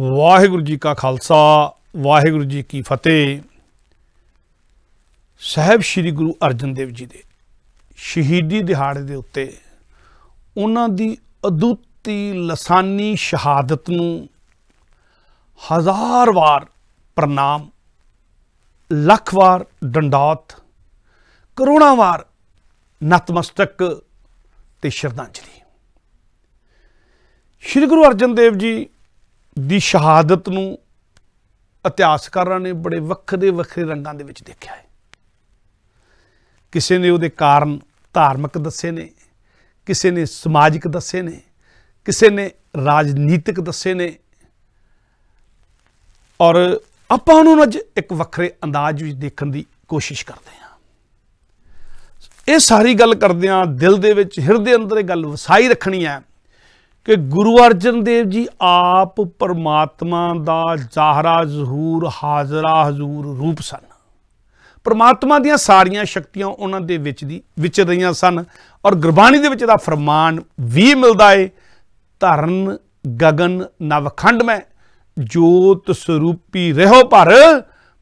ਵਾਹਿਗੁਰੂ ਜੀ ਕਾ ਖਾਲਸਾ ਵਾਹਿਗੁਰੂ ਜੀ ਕੀ ਫਤਿਹ ਸਹਿਬ ਸ੍ਰੀ ਗੁਰੂ ਅਰਜਨ ਦੇਵ ਜੀ ਦੇ ਸ਼ਹੀਦੀ ਦਿਹਾੜੇ ਦੇ ਉੱਤੇ ਉਹਨਾਂ ਦੀ ਅਦੁੱਤੀ ਲਸਾਨੀ ਸ਼ਹਾਦਤ ਨੂੰ ਹਜ਼ਾਰ ਵਾਰ ਪ੍ਰਣਾਮ ਲੱਖ ਵਾਰ ਡੰਡਾਤ ਕਰੋੜਾਂ ਵਾਰ ਨਤਮਸਤਕ ਤੇ ਸ਼ਰਧਾਂਜਲੀ ਸ਼੍ਰੀ ਗੁਰੂ ਅਰਜਨ ਦੇਵ ਜੀ ਦੀ ਸ਼ਹਾਦਤ ਨੂੰ ਇਤਿਹਾਸਕਾਰਾਂ ਨੇ ਬੜੇ ਵੱਖਰੇ ਵੱਖਰੇ ਰੰਗਾਂ ਦੇ ਵਿੱਚ ਦੇਖਿਆ ਹੈ ਕਿਸੇ ਨੇ ਉਹਦੇ ਕਾਰਨ ਧਾਰਮਿਕ ਦੱਸੇ ਨੇ ਕਿਸੇ ਨੇ ਸਮਾਜਿਕ ਦੱਸੇ ਨੇ ਕਿਸੇ ਨੇ ਰਾਜਨੀਤਿਕ ਦੱਸੇ ਨੇ ਔਰ ਆਪਾਂ ਨੂੰ ਅੱਜ ਇੱਕ ਵੱਖਰੇ ਅੰਦਾਜ਼ ਵਿੱਚ ਦੇਖਣ ਦੀ ਕੋਸ਼ਿਸ਼ ਕਰਦੇ ਹਾਂ ਇਹ ਸਾਰੀ ਗੱਲ ਕਰਦੇ ਦਿਲ ਦੇ ਵਿੱਚ ਹਿਰਦੇ ਅੰਦਰ ਇਹ ਗੱਲ ਵਸਾਈ ਰੱਖਣੀ ਹੈ ਕਿ ਗੁਰੂ ਅਰਜਨ ਦੇਵ ਜੀ ਆਪ ਪਰਮਾਤਮਾ ਦਾ ਜ਼ਾਹਰਾ ਜ਼ਹੂਰ ਹਾਜ਼ਰਾ ਹਜ਼ੂਰ ਰੂਪ ਸਨ ਪਰਮਾਤਮਾ ਦੀਆਂ ਸਾਰੀਆਂ ਸ਼ਕਤੀਆਂ ਉਹਨਾਂ ਦੇ ਵਿੱਚ ਦੀ ਵਿਚ ਰਹੀਆਂ ਸਨ ਔਰ ਗੁਰਬਾਣੀ ਦੇ ਵਿੱਚ ਦਾ ਫਰਮਾਨ ਵੀ ਮਿਲਦਾ ਏ ਧਰਨ ਗगन ਨਵਖੰਡ ਮੈਂ ਜੋਤ ਸਰੂਪੀ ਰਹੋ ਪਰ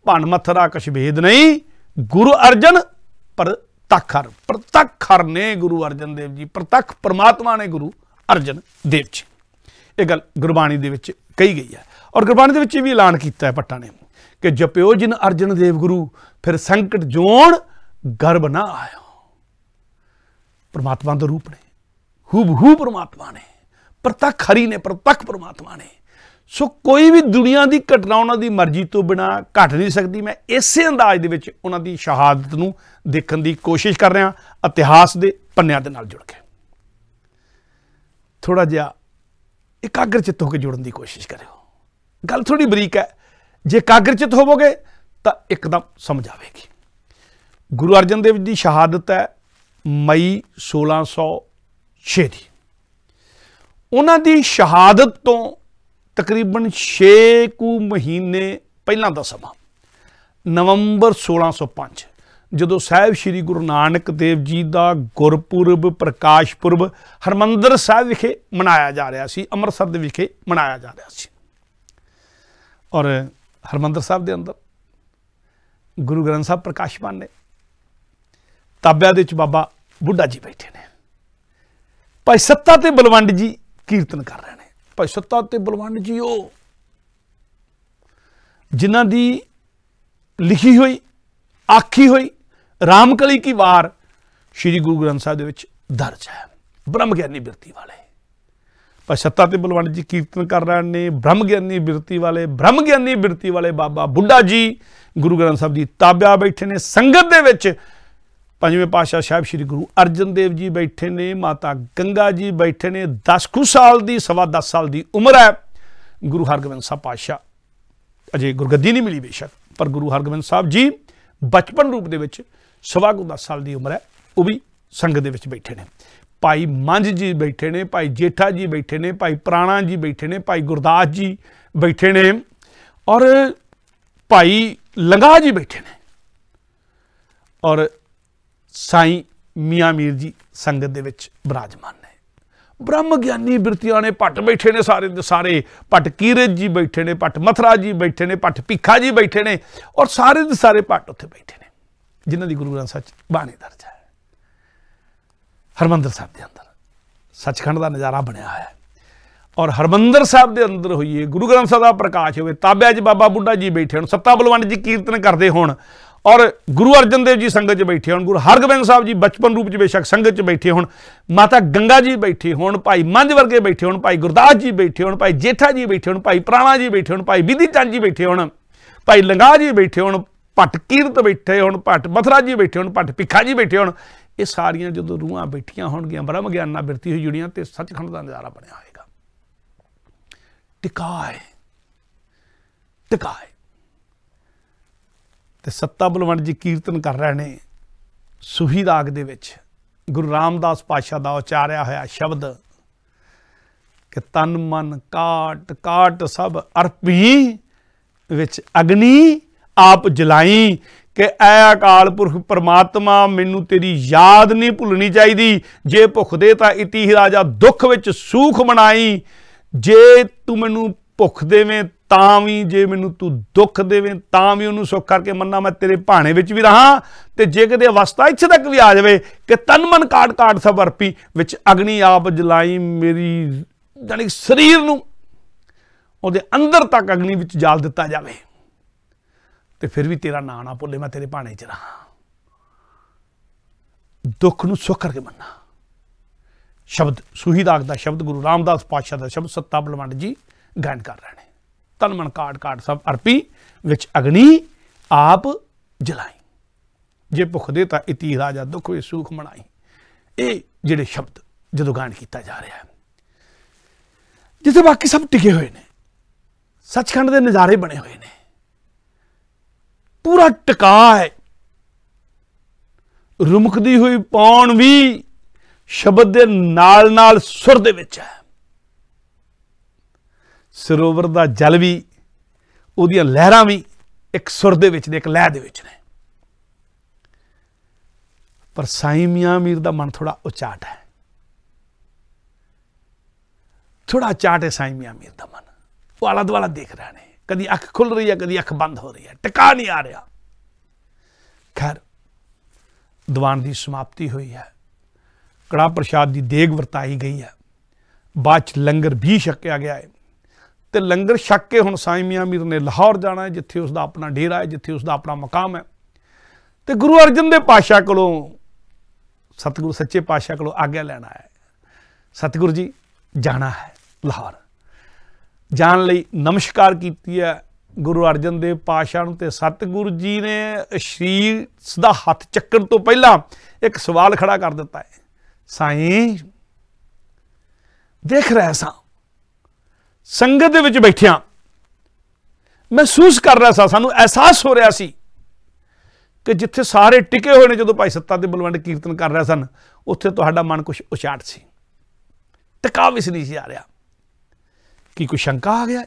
ਭਨ ਮਥਰਾ ਕਛ ਭੇਦ ਨਹੀਂ ਗੁਰੂ ਅਰਜਨ ਪਰ ਤਖਰ ਪ੍ਰਤਖਰ ਨੇ ਗੁਰੂ ਅਰਜਨ ਦੇਵ ਜੀ ਪ੍ਰਤਖ ਪਰਮਾਤਮਾ ਨੇ ਗੁਰੂ ਅਰਜਨ ਦੇਵ ਜੀ ਇਹ ਗੱਲ ਗੁਰਬਾਣੀ ਦੇ ਵਿੱਚ ਕਹੀ ਗਈ ਹੈ ਔਰ ਗੁਰਬਾਣੀ ਦੇ ਵਿੱਚ ਵੀ ਐਲਾਨ ਕੀਤਾ ਹੈ ਪੱਟਾ ਨੇ ਕਿ ਜਪਿਓ ਜਿਨ ਅਰਜਨ ਦੇਵ ਗੁਰੂ ਫਿਰ ਸੰਕਟ ਜੋਣ ਗਰਬ ਨਾ ਆਇਓ ਪ੍ਰਮਾਤਮਾ ਦਾ ਰੂਪ ਨੇ ਹੂਬ ਹੂ ਪ੍ਰਮਾਤਮਾ ਨੇ ਪ੍ਰਤੱਖ ਹਰੀ ਨੇ ਪ੍ਰਤੱਖ ਪ੍ਰਮਾਤਮਾ ਨੇ ਸੋ ਕੋਈ ਵੀ ਦੁਨੀਆ ਦੀ ਘਟਨਾ ਉਹਨਾਂ ਦੀ ਮਰਜ਼ੀ ਤੋਂ ਬਿਨਾ ਘਟ ਨਹੀਂ ਸਕਦੀ ਮੈਂ ਇਸੇ ਅੰਦਾਜ਼ ਦੇ ਵਿੱਚ ਉਹਨਾਂ ਦੀ ਸ਼ਹਾਦਤ ਨੂੰ ਦੇਖਣ ਦੀ ਕੋਸ਼ਿਸ਼ ਕਰ ਰਿਹਾ ਇਤਿਹਾਸ ਦੇ ਪੰਨਿਆਂ ਦੇ ਨਾਲ ਜੁੜ ਕੇ ਥੋੜਾ ਜਿਹਾ ਚਿਤ ਹੋ ਕੇ ਜੁੜਨ ਦੀ ਕੋਸ਼ਿਸ਼ ਕਰਿਓ ਗੱਲ ਥੋੜੀ ਬਰੀਕ ਹੈ ਜੇ ਇਕਾਗਰਚਿਤ ਹੋਵੋਗੇ ਤਾਂ ਇੱਕਦਮ ਸਮਝ ਆਵੇਗੀ ਗੁਰੂ ਅਰਜਨ ਦੇਵ ਜੀ ਦੀ ਸ਼ਹਾਦਤ ਹੈ ਮਈ 1606 ਦੀ ਉਹਨਾਂ ਦੀ ਸ਼ਹਾਦਤ ਤੋਂ ਤਕਰੀਬਨ 6 ਕੁ ਮਹੀਨੇ ਪਹਿਲਾਂ ਦਾ ਸਮਾਂ ਨਵੰਬਰ 1605 ਜਦੋਂ ਸਾਹਿਬ ਸ੍ਰੀ ਗੁਰੂ ਨਾਨਕ ਦੇਵ ਜੀ ਦਾ ਗੁਰਪੁਰਬ ਪ੍ਰਕਾਸ਼ ਪੁਰਬ ਹਰਮੰਦਰ ਸਾਹਿਬ ਵਿਖੇ ਮਨਾਇਆ ਜਾ ਰਿਹਾ ਸੀ ਅੰਮ੍ਰਿਤਸਰ ਦੇ ਵਿਖੇ ਮਨਾਇਆ ਜਾ ਰਿਹਾ ਸੀ ਔਰ ਹਰਮੰਦਰ ਸਾਹਿਬ ਦੇ ਅੰਦਰ ਗੁਰੂ ਗ੍ਰੰਥ ਸਾਹਿਬ ਪ੍ਰਕਾਸ਼ਮਾਨ ਨੇ ਤਾਬਿਆਂ ਦੇ ਵਿੱਚ ਬਾਬਾ ਬੁੱਢਾ ਜੀ ਬੈਠੇ ਨੇ ਭਾਈ ਸੱਤਾ ਤੇ ਬਲਵੰਡ ਜੀ ਕੀਰਤਨ ਕਰ ਰਹੇ ਨੇ ਭਾਈ ਸੱਤਾ ਤੇ ਬਲਵੰਡ ਜੀ ਉਹ ਜਿਨ੍ਹਾਂ ਦੀ ਲਿਖੀ ਹੋਈ ਆਖੀ ਹੋਈ ਰਾਮਕਲੀ ਕੀ ਵਾਰ ਸ੍ਰੀ ਗੁਰੂ ਗ੍ਰੰਥ ਸਾਹਿਬ ਦੇ ਵਿੱਚ ਦਰਜ ਹੈ ਬ੍ਰਹਮ ਗਿਆਨੀ ਬਿਰਤੀ ਵਾਲੇ ਪਰ ਸੱਤਾ ਤੇ ਬਲਵੰਡ ਜੀ ਕੀਰਤਨ ਕਰ ਰਹੇ ਨੇ ਬ੍ਰਹਮ ਗਿਆਨੀ ਬਿਰਤੀ ਵਾਲੇ ਬ੍ਰਹਮ ਗਿਆਨੀ ਬਿਰਤੀ ਵਾਲੇ ਬਾਬਾ ਬੁੱਢਾ ਜੀ ਗੁਰੂ ਗ੍ਰੰਥ ਸਾਹਿਬ ਦੀ ਤਾਬਿਆ ਬੈਠੇ ਨੇ ਸੰਗਤ ਦੇ ਵਿੱਚ ਪੰਜਵੇਂ ਪਾਤਸ਼ਾਹ ਸਾਹਿਬ ਸ੍ਰੀ ਗੁਰੂ ਅਰਜਨ ਦੇਵ ਜੀ ਬੈਠੇ ਨੇ ਮਾਤਾ ਗੰਗਾ ਜੀ ਬੈਠੇ ਨੇ 10 ਕੁ ਸਾਲ ਦੀ ਸਵਾ 10 ਸਾਲ ਦੀ ਉਮਰ ਹੈ ਗੁਰੂ ਹਰਗੋਬਿੰਦ ਸਾਹਿਬ ਪਾਤਸ਼ਾਹ ਅਜੇ ਗੁਰਗੱਦੀ ਨਹੀਂ ਮਿਲੀ ਬੇਸ਼ੱਕ ਪਰ ਗੁਰੂ ਹਰਗੋਬਿੰਦ ਸਾਹਿਬ ਜੀ ਬਚਪਨ ਰੂਪ ਦੇ ਵਿੱਚ ਸਵਾ ਕੁ 10 ਸਾਲ ਦੀ ਉਮਰ ਹੈ ਉਹ ਵੀ ਸੰਗਤ ਦੇ ਵਿੱਚ ਬੈਠੇ ਨੇ ਭਾਈ ਮੰਝ ਜੀ ਬੈਠੇ ਨੇ ਭਾਈ ਜੇਠਾ ਜੀ ਬੈਠੇ ਨੇ ਭਾਈ ਪ੍ਰਾਣਾ ਜੀ ਬੈਠੇ ਨੇ ਭਾਈ ਗੁਰਦਾਸ ਜੀ ਬੈਠੇ ਨੇ ਔਰ ਭਾਈ ਲੰਗਾ ਜੀ ਬੈਠੇ ਨੇ ਔਰ ਸਾਈ ਮੀਆਂ ਮੀਰ ਜੀ ਸੰਗਤ ਦੇ ਵਿੱਚ ਬਰਾਜਮਾਨ ਨੇ ਬ੍ਰਹਮ ਗਿਆਨੀ ਬਿਰਤੀਆਂ ਨੇ ਪੱਟ ਬੈਠੇ ਨੇ ਸਾਰੇ ਦੇ ਸਾਰੇ ਪੱਟ ਕੀਰਤ ਜੀ ਬੈਠੇ ਨੇ ਪੱਟ ਮਥਰਾ ਜੀ ਬੈਠੇ ਨੇ ਪੱਟ ਪੀਖਾ ਜੀ ਬੈਠੇ ਨੇ ਔਰ ਸਾਰੇ ਦੇ ਸਾਰੇ ਪੱਟ ਉੱਥੇ ਬੈਠੇ ਨੇ ਜਿਨ੍ਹਾਂ ਦੀ ਗੁਰੂ ਗ੍ਰੰਥ ਸੱਚ ਬਾਣੀ ਦਰਜ ਹੈ ਹਰਮੰਦਰ ਸਾਹਿਬ ਦੇ ਅੰਦਰ ਸੱਚਖੰਡ ਦਾ ਨਜ਼ਾਰਾ ਬਣਿਆ ਹੋਇਆ ਹੈ ਔਰ ਹਰਮੰਦਰ ਸਾਹਿਬ ਦੇ ਅੰਦਰ ਹੋਈਏ ਗੁਰੂ ਗ੍ਰੰਥ ਸਾਹਿਬ ਦਾ ਪ੍ਰਕਾਸ਼ ਹੋਵੇ ਤਾਬਿਆ 'ਚ ਬਾਬਾ ਬੁੱਢਾ ਜੀ ਬੈਠੇ ਹੋਣ ਸੱਤਾ ਬਲਵੰਡ ਜੀ ਕੀਰਤਨ ਕਰਦੇ ਹੋਣ ਔਰ ਗੁਰੂ ਅਰਜਨ ਦੇਵ ਜੀ ਸੰਗਤ 'ਚ ਬੈਠੇ ਹੋਣ ਗੁਰੂ ਹਰਗੋਬਿੰਦ ਸਾਹਿਬ ਜੀ ਬਚਪਨ ਰੂਪ 'ਚ ਬੇਸ਼ੱਕ ਸੰਗਤ 'ਚ ਬੈਠੇ ਹੋਣ ਮਾਤਾ ਗੰਗਾ ਜੀ ਬੈਠੇ ਹੋਣ ਭਾਈ ਮੰਝ ਵਰਗੇ ਬੈਠੇ ਹੋਣ ਭਾਈ ਗੁਰਦਾਸ ਜੀ ਬੈਠੇ ਹੋਣ ਭਾਈ ਜੇਠਾ ਜੀ ਬੈਠੇ ਹੋਣ ਭਾਈ ਪ੍ਰਾਣਾ ਜੀ ਬੈਠੇ ਹੋਣ ਭਾਈ ਵਿਧੀ ਚੰਦ ਜੀ ਬੈਠੇ ਹੋਣ ਭਾਈ ਲੰਗਾ ਜੀ ਬੈਠੇ ਹੋਣ ਭੱਟ ਕੀਰਤ ਬੈਠੇ ਹੁਣ ਭੱਟ ਮਥਰਾ ਜੀ ਬੈਠੇ ਹੁਣ ਭੱਟ ਪਿੱਖਾ ਜੀ ਬੈਠੇ ਹੁਣ ਇਹ ਸਾਰੀਆਂ ਜਦੋਂ ਰੂਹਾਂ ਬੈਠੀਆਂ ਹੋਣਗੀਆਂ ਬ੍ਰਹਮ ਗਿਆਨ ਨਾਲ ਬਿਰਤੀ ਹੋਈ ਜੁੜੀਆਂ ਤੇ ਸੱਚਖੰਡ ਦਾ ਨਜ਼ਾਰਾ ਬਣਿਆ ਹੋਏਗਾ ਟਿਕਾਏ ਟਿਕਾਏ ਤੇ ਸੱਤਾ ਬਲਵੰਡ ਜੀ ਕੀਰਤਨ ਕਰ ਰਹੇ ਨੇ ਸੁਹੀ ਰਾਗ ਦੇ ਵਿੱਚ ਗੁਰੂ ਰਾਮਦਾਸ ਪਾਸ਼ਾ ਦਾ ਉਚਾਰਿਆ ਹੋਇਆ ਸ਼ਬਦ ਕਿ ਤਨ ਮਨ ਕਾਟ ਕਾਟ ਸਭ ਅਰਪੀ ਵਿੱਚ ਅਗਨੀ ਆਪ ਜਲਾਈ ਕਿ ਐ ਅਕਾਲ ਪੁਰਖ ਪ੍ਰਮਾਤਮਾ ਮੈਨੂੰ ਤੇਰੀ ਯਾਦ ਨਹੀਂ ਭੁੱਲਣੀ ਚਾਹੀਦੀ ਜੇ ਦੇ ਤਾਂ ਇਤੀ ਰਾਜਾ ਦੁੱਖ ਵਿੱਚ ਸੂਖ ਬਣਾਈ ਜੇ ਤੂੰ ਮੈਨੂੰ ਭੁੱਖ ਦੇਵੇਂ ਤਾਂ ਵੀ ਜੇ ਮੈਨੂੰ ਤੂੰ ਦੁੱਖ ਦੇਵੇਂ ਤਾਂ ਵੀ ਉਹਨੂੰ ਸੁੱਖ ਕਰਕੇ ਮੰਨਾ ਮੈਂ ਤੇਰੇ ਭਾਣੇ ਵਿੱਚ ਵੀ ਰਹਾ ਤੇ ਜੇ ਕਦੇ ਅਵਸਥਾ ਇੱਥੇ ਤੱਕ ਵੀ ਆ ਜਾਵੇ ਕਿ ਤਨ ਮਨ ਕਾਟ ਕਾਟ ਸਵਰਪੀ ਵਿੱਚ ਅਗਨੀ ਆਪ ਜਲਾਈ ਮੇਰੀ ਜਾਨੀ ਸਰੀਰ ਨੂੰ ਉਹਦੇ ਅੰਦਰ ਤੱਕ ਅਗਨੀ ਵਿੱਚ ਜਾਲ ਦਿੱਤਾ ਜਾਵੇ ਤੇ ਫਿਰ ਵੀ ਤੇਰਾ ਨਾਂ ਨਾ ਭੁੱਲੇ ਮੈਂ ਤੇਰੇ ਭਾਣੇ 'ਚ ਰਹਾ ਦੁੱਖ ਨੂੰ ਸੁੱਖ ਕਰਕੇ ਮੰਨਾ ਸ਼ਬਦ ਸੁਹੀ ਦਾਗ ਦਾ ਸ਼ਬਦ ਗੁਰੂ ਰਾਮਦਾਸ ਪਾਤਸ਼ਾਹ ਦਾ ਸ਼ਬਦ ਸੱਤਾ ਬਲਵੰਡ ਜੀ ਗਾਇਨ ਕਰ ਰਹੇ ਨੇ ਤਨ ਮਨ ਕਾਟ ਕਾਟ ਸਭ ਅਰਪੀ ਵਿੱਚ ਅਗਨੀ ਆਪ ਜਲਾਈ ਜੇ ਭੁਖ ਦੇ ਤਾਂ ਇਤੀ ਰਾਜਾ ਦੁੱਖ ਵੇ ਸੁਖ ਮਣਾਈ ਇਹ ਜਿਹੜੇ ਸ਼ਬਦ ਜਦੋਂ ਗਾਇਨ ਕੀਤਾ ਜਾ ਰਿਹਾ ਹੈ ਜਿੱਥੇ ਬਾਕੀ ਸਭ ਟਿਕੇ ਹੋਏ ਨੇ ਸੱਚਖੰਡ ਦੇ ਨਜ਼ਾਰੇ ਬਣੇ ਹੋਏ ਨੇ ਪੂਰਾ ਟਿਕਾ ਹੈ ਰੁਮਕਦੀ ਹੋਈ ਪੌਣ ਵੀ ਸ਼ਬਦ ਦੇ ਨਾਲ ਨਾਲ ਸੁਰ ਦੇ ਵਿੱਚ ਹੈ ਸਰੋਵਰ ਦਾ ਜਲ ਵੀ ਉਹਦੀਆਂ ਲਹਿਰਾਂ ਵੀ ਇੱਕ ਸੁਰ ਦੇ ਵਿੱਚ ਨੇ ਇੱਕ ਲੈ ਦੇ ਵਿੱਚ ਨੇ ਪਰ ਸਾਈ ਮੀਆਂ ਮੀਰ ਦਾ ਮਨ ਥੋੜਾ ਉਚਾਟ ਹੈ ਥੋੜਾ ਚਾਟ ਹੈ ਸਾਈ ਮੀਆਂ ਮੀਰ ਦਾ ਮਨ ਉਹ ਆਲਾ ਦੁਆਲਾ ਦੇਖ ਰਹੇ ਨੇ ਕਦੀ ਅੱਖ ਖੁੱਲ ਰਹੀ ਹੈ ਕਦੀ ਅੱਖ ਬੰਦ ਹੋ ਰਹੀ ਹੈ ਟਿਕਾ ਨਹੀਂ ਆ ਰਿਹਾ ਖੈਰ ਦੀਵਾਨ ਦੀ ਸਮਾਪਤੀ ਹੋਈ ਹੈ ਕੜਾ ਪ੍ਰਸ਼ਾਦ ਦੀ ਦੇਗ ਵਰਤਾਈ ਗਈ ਹੈ ਬਾਅਦ ਚ ਲੰਗਰ ਵੀ ਛਕਿਆ ਗਿਆ ਹੈ ਤੇ ਲੰਗਰ ਛਕ ਕੇ ਹੁਣ ਸਾਈ ਮੀਆਂ ਮੀਰ ਨੇ ਲਾਹੌਰ ਜਾਣਾ ਹੈ ਜਿੱਥੇ ਉਸ ਦਾ ਆਪਣਾ ਡੇਰਾ ਹੈ ਜਿੱਥੇ ਉਸ ਦਾ ਆਪਣਾ ਮਕਾਮ ਹੈ ਤੇ ਗੁਰੂ ਅਰਜਨ ਦੇ ਪਾਸ਼ਾ ਕੋਲੋਂ ਸਤਿਗੁਰੂ ਸੱਚੇ ਪਾਸ਼ਾ ਕੋਲੋਂ ਆਗਿਆ ਲੈਣਾ ਹੈ ਸਤਿਗੁਰ ਜੀ ਜਾਣਾ ਹੈ ਲਾਹੌਰ ਜਾਣ ਲਈ ਨਮਸਕਾਰ ਕੀਤੀ ਹੈ ਗੁਰੂ ਅਰਜਨ ਦੇਵ ਪਾਸ਼ਾ ਨੂੰ ਤੇ ਸਤਿਗੁਰੂ ਜੀ ਨੇ ਅਸ਼ੀਸ ਸਦਾ ਹੱਥ ਚੱਕਣ ਤੋਂ ਪਹਿਲਾਂ ਇੱਕ ਸਵਾਲ ਖੜਾ ਕਰ ਦਿੱਤਾ ਹੈ ਸਾਈਂ ਦੇਖ ਰਿਹਾ ਸਾਂ ਸੰਗਤ ਦੇ ਵਿੱਚ ਬੈਠਿਆਂ ਮਹਿਸੂਸ ਕਰ ਰਿਹਾ ਸਾਂ ਸਾਨੂੰ ਅਹਿਸਾਸ ਹੋ ਰਿਹਾ ਸੀ ਕਿ ਜਿੱਥੇ ਸਾਰੇ ਟਿਕੇ ਹੋਏ ਨੇ ਜਦੋਂ ਭਾਈ ਸੱਤਾ ਦੇ ਬਲਵੰਡ ਕੀਰਤਨ ਕਰ ਰਹੇ ਸਨ ਉੱਥੇ ਤੁਹਾਡਾ ਮਨ ਕੁਝ ਉਚਾਟ ਸੀ ਵੀ ਨਹੀਂ ਸੀ ਆ ਰਿਹਾ ਕੀ ਕੋਈ ਸ਼ੰਕਾ ਆ ਗਿਆ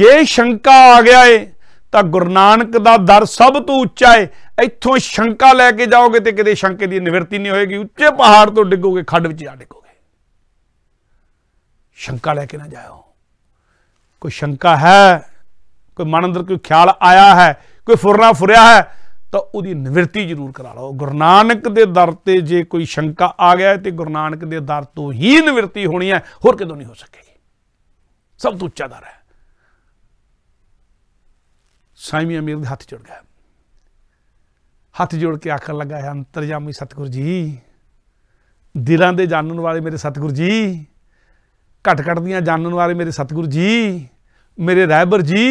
ਜੇ ਸ਼ੰਕਾ ਆ ਗਿਆ ਏ ਤਾਂ ਗੁਰੂ ਨਾਨਕ ਦਾ ਦਰ ਸਭ ਤੋਂ ਉੱਚਾ ਏ ਇੱਥੋਂ ਸ਼ੰਕਾ ਲੈ ਕੇ ਜਾਓਗੇ ਤੇ ਕਿਤੇ ਸ਼ੰਕੇ ਦੀ ਨਿਵਰਤੀ ਨਹੀਂ ਹੋਏਗੀ ਉੱਚੇ ਪਹਾੜ ਤੋਂ ਡਿੱਗੋਗੇ ਖੱਡ ਵਿੱਚ ਜਾ ਡਿੱਗੋਗੇ ਸ਼ੰਕਾ ਲੈ ਕੇ ਨਾ ਜਾਓ ਕੋਈ ਸ਼ੰਕਾ ਹੈ ਕੋਈ ਮਨ ਅੰਦਰ ਕੋਈ ਖਿਆਲ ਆਇਆ ਹੈ ਕੋਈ ਫੁਰਨਾ ਫੁਰਿਆ ਹੈ ਤਾਂ ਉਹਦੀ ਨਿਵਰਤੀ ਜ਼ਰੂਰ ਕਰਾ ਲਓ ਗੁਰੂ ਨਾਨਕ ਦੇ ਦਰ ਤੇ ਜੇ ਕੋਈ ਸ਼ੰਕਾ ਆ ਗਿਆ ਤੇ ਗੁਰੂ ਨਾਨਕ ਦੇ ਦਰ ਤੋਂ ਹੀ ਨਿਵਰਤੀ ਹੋਣੀ ਹੈ ਹੋਰ ਕਿਦੋਂ ਨਹੀਂ ਹੋ ਸਕੇ ਸਭ ਤੋਂ ਉੱਚਾ ਦਰ ਹੈ ਸਾਈਮੀ ਅਮੀਰ ਦੇ ਹੱਥ ਜੁੜ ਗਿਆ ਹੱਥ ਜੋੜ ਕੇ ਆਖਣ ਲੱਗਾ ਹੈ ਅੰਤਰਜਾਮੀ ਸਤਿਗੁਰ ਜੀ ਦਿਲਾਂ ਦੇ ਜਾਣਨ ਵਾਲੇ ਮੇਰੇ ਸਤਿਗੁਰ ਜੀ ਘਟ ਘਟ ਦੀਆਂ ਜਾਣਨ ਵਾਲੇ ਮੇਰੇ ਸਤਿਗੁਰ ਜੀ ਮੇਰੇ ਰਹਿਬਰ ਜੀ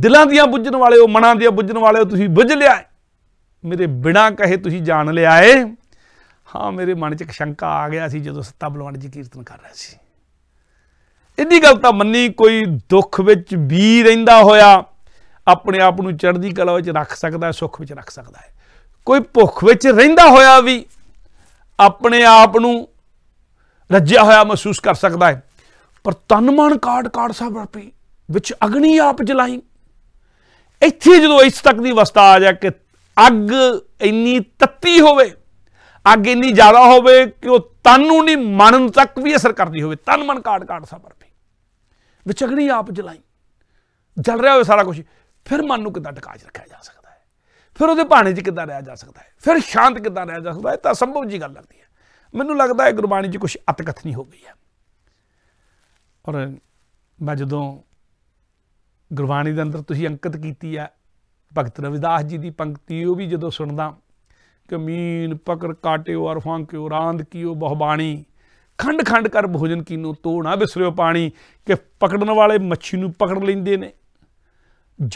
ਦਿਲਾਂ ਦੀਆਂ ਬੁੱਝਣ ਵਾਲੇ ਉਹ ਮਨਾਂ ਦੀਆਂ ਬੁੱਝਣ ਵਾਲੇ ਤੁਸੀਂ ਬੁੱਝ ਲਿਆ ਮੇਰੇ ਬਿਨਾ ਕਹੇ ਤੁਸੀਂ ਜਾਣ ਲਿਆ ਹੈ ਹਾਂ ਮੇਰੇ ਮਨ 'ਚ ਇੱਕ ਸ਼ੰਕਾ ਆ ਗਿਆ ਸੀ ਜਦੋਂ ਸੱਤਾ ਬਲਵੰਡ ਜੀ ਕੀਰਤਨ ਕਰ ਰਿਹਾ ਸੀ ਇਹਦੀ ਗੱਲ ਤਾਂ ਮੰਨੀ ਕੋਈ ਦੁੱਖ ਵਿੱਚ ਵੀ ਰਹਿੰਦਾ ਹੋਇਆ ਆਪਣੇ ਆਪ ਨੂੰ ਚੜ੍ਹਦੀ ਕਲਾ ਵਿੱਚ ਰੱਖ ਸਕਦਾ ਹੈ ਸੁੱਖ ਵਿੱਚ ਰੱਖ ਸਕਦਾ ਹੈ ਕੋਈ ਭੁੱਖ ਵਿੱਚ ਰਹਿੰਦਾ ਹੋਇਆ ਵੀ ਆਪਣੇ ਆਪ ਨੂੰ ਰੱਜਿਆ ਹੋਇਆ ਮਹਿਸੂਸ ਕਰ ਸਕਦਾ ਹੈ ਪਰ ਤਨ ਮਨ ਕਾੜ ਕਾੜ ਸਾਹਿਬ ਰਪੀ ਵਿੱਚ ਅਗਨੀ ਆਪ ਜਲਾਈ ਇੱਥੇ ਜਦੋਂ ਇਸ ਤੱਕ ਦੀ ਅਵਸਥਾ ਆ ਜਾ ਕਿ ਅੱਗ ਇੰਨੀ ਤੱਤੀ ਹੋਵੇ ਅੱਗ ਇੰਨੀ ਜ਼ਿਆਦਾ ਹੋਵੇ ਕਿ ਉਹ ਤਨ ਨੂੰ ਨਹੀਂ ਮਨ ਤੱਕ ਵੀ ਅਸਰ ਕਰਦੀ ਹੋਵੇ ਤਨ ਮਨ ਕਾੜ ਕਾੜ ਸਾਹਿਬ ਵਿਚਗਣੀ ਆਪ ਜਲਾਈ ਜਲ ਰਿਹਾ ਹੋਵੇ ਸਾਰਾ ਕੁਝ ਫਿਰ ਮਨ ਨੂੰ ਕਿੱਦਾਂ ਟਿਕਾਜ ਰੱਖਿਆ ਜਾ ਸਕਦਾ ਹੈ ਫਿਰ ਉਹਦੇ ਭਾਣੇ 'ਚ ਕਿੱਦਾਂ ਰਹਿ ਜਾ ਸਕਦਾ ਹੈ ਫਿਰ ਸ਼ਾਂਤ ਕਿੱਦਾਂ ਰਹਿ ਜਾ ਸਕਦਾ ਹੈ ਤਾਂ ਸੰਭਵ ਜੀ ਗੱਲ ਲੱਗਦੀ ਹੈ ਮੈਨੂੰ ਲੱਗਦਾ ਹੈ ਗੁਰਬਾਣੀ 'ਚ ਕੁਝ ਅਤਕਥਨੀ ਹੋ ਗਈ ਹੈ ਔਰ ਮੈਂ ਜਦੋਂ ਗੁਰਬਾਣੀ ਦੇ ਅੰਦਰ ਤੁਸੀਂ ਅੰਕਿਤ ਕੀਤੀ ਹੈ ਭਗਤ ਰਵਿਦਾਸ ਜੀ ਦੀ ਪੰਕਤੀ ਉਹ ਵੀ ਜਦੋਂ ਸੁਣਦਾ ਕਿ ਮੀਨ ਪਕੜ ਕਾਟਿਓ ਅਰਫਾਂ ਕਿਉ ਰਾਂਦ ਕੀਓ ਬਾਣੀ ਖੰਡ ਖੰਡ ਕਰ ਭੋਜਨ ਕੀਨੋ ਤੋ ਨਾ ਬਿਸਰਿਓ ਪਾਣੀ ਕਿ ਪਕੜਨ ਵਾਲੇ ਮੱਛੀ ਨੂੰ ਪਕੜ ਲੈਂਦੇ ਨੇ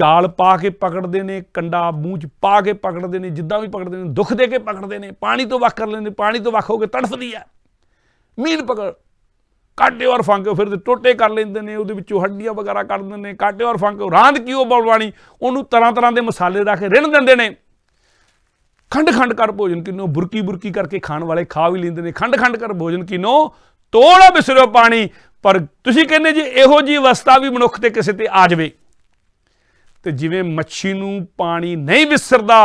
ਜਾਲ ਪਾ ਕੇ ਪਕੜਦੇ ਨੇ ਕੰਡਾ ਮੂੰਹ 'ਚ ਪਾ ਕੇ ਪਕੜਦੇ ਨੇ ਜਿੱਦਾਂ ਵੀ ਪਕੜਦੇ ਨੇ ਦੁੱਖ ਦੇ ਕੇ ਪਕੜਦੇ ਨੇ ਪਾਣੀ ਤੋਂ ਵੱਖ ਕਰ ਲੈਂਦੇ ਪਾਣੀ ਤੋਂ ਵੱਖ ਹੋ ਕੇ ਤੜਫਦੀ ਆ ਮੀਨ ਪਕੜ ਕਾਟੇ ਔਰ ਫਾਂਕੇ ਫਿਰ ਟੋਟੇ ਕਰ ਲੈਂਦੇ ਨੇ ਉਹਦੇ ਵਿੱਚੋਂ ਹੱਡੀਆਂ ਵਗੈਰਾ ਕੱਢ ਦਿੰਦੇ ਨੇ ਕਾਟੇ ਔਰ ਫਾਂਕੇ ਰਾਂਦ ਉਹ ਬਲਵਾਣੀ ਉਹਨੂੰ ਤਰ੍ਹਾਂ ਤਰ੍ਹਾਂ ਦੇ ਮਸਾਲੇ ਰੱਖ ਕੇ ਰਿੰਨ ਦਿੰਦੇ ਨੇ ਖੰਡ ਖੰਡ ਕਰ ਭੋਜਨ ਕਿਨੋ ਬੁਰਕੀ ਬੁਰਕੀ ਕਰਕੇ ਖਾਣ ਵਾਲੇ ਖਾ ਵੀ ਲੈਂਦੇ ਨੇ ਖੰਡ ਖੰਡ ਕਰ ਭੋਜਨ ਕਿਨੋ ਤੋੜਾ ਬਿਸਰੋ ਪਾਣੀ ਪਰ ਤੁਸੀਂ ਕਹਿੰਦੇ ਜੀ ਇਹੋ ਜੀ ਅਵਸਥਾ ਵੀ ਮਨੁੱਖ ਤੇ ਕਿਸੇ ਤੇ ਆ ਜਾਵੇ ਤੇ ਜਿਵੇਂ ਮੱਛੀ ਨੂੰ ਪਾਣੀ ਨਹੀਂ ਵਿਸਰਦਾ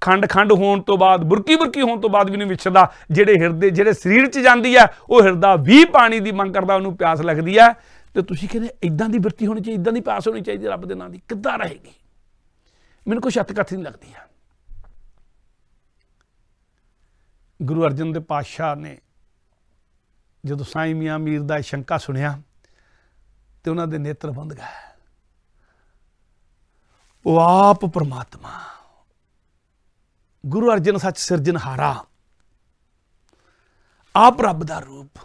ਖੰਡ ਖੰਡ ਹੋਣ ਤੋਂ ਬਾਅਦ ਬੁਰਕੀ ਬੁਰਕੀ ਹੋਣ ਤੋਂ ਬਾਅਦ ਵੀ ਨਹੀਂ ਵਿਛਦਾ ਜਿਹੜੇ ਹਿਰਦੇ ਜਿਹੜੇ ਸਰੀਰ 'ਚ ਜਾਂਦੀ ਹੈ ਉਹ ਹਿਰਦਾ ਵੀ ਪਾਣੀ ਦੀ ਮੰਗ ਕਰਦਾ ਉਹਨੂੰ ਪਿਆਸ ਲੱਗਦੀ ਹੈ ਤੇ ਤੁਸੀਂ ਕਹਿੰਦੇ ਇਦਾਂ ਦੀ ਵਰਤੀ ਹੋਣੀ ਚਾਹੀਦੀ ਇਦਾਂ ਦੀ ਪਿਆਸ ਹੋਣੀ ਚਾਹੀਦੀ ਰੱਬ ਦੇ ਨਾਂ ਦੀ ਕਿੱਦਾਂ ਰਹੇਗੀ ਮੈਨੂੰ ਕੋਈ ਸ਼ੱਤ ਕੱਥ ਨਹੀਂ ਲੱਗਦੀ ਹੈ ਗੁਰੂ ਅਰਜਨ ਦੇ ਪਾਤਸ਼ਾਹ ਨੇ ਜਦੋਂ ਸਾਈ ਮੀਆਂ ਮੀਰ ਦਾ ਸ਼ੰਕਾ ਸੁਣਿਆ ਤੇ ਉਹਨਾਂ ਦੇ ਨੇਤਰ ਬੰਦ ਗਏ ਉਹ ਆਪ ਪਰਮਾਤਮਾ ਗੁਰੂ ਅਰਜਨ ਸੱਚ ਸਿਰਜਣਹਾਰਾ ਆਪ ਰੱਬ ਦਾ ਰੂਪ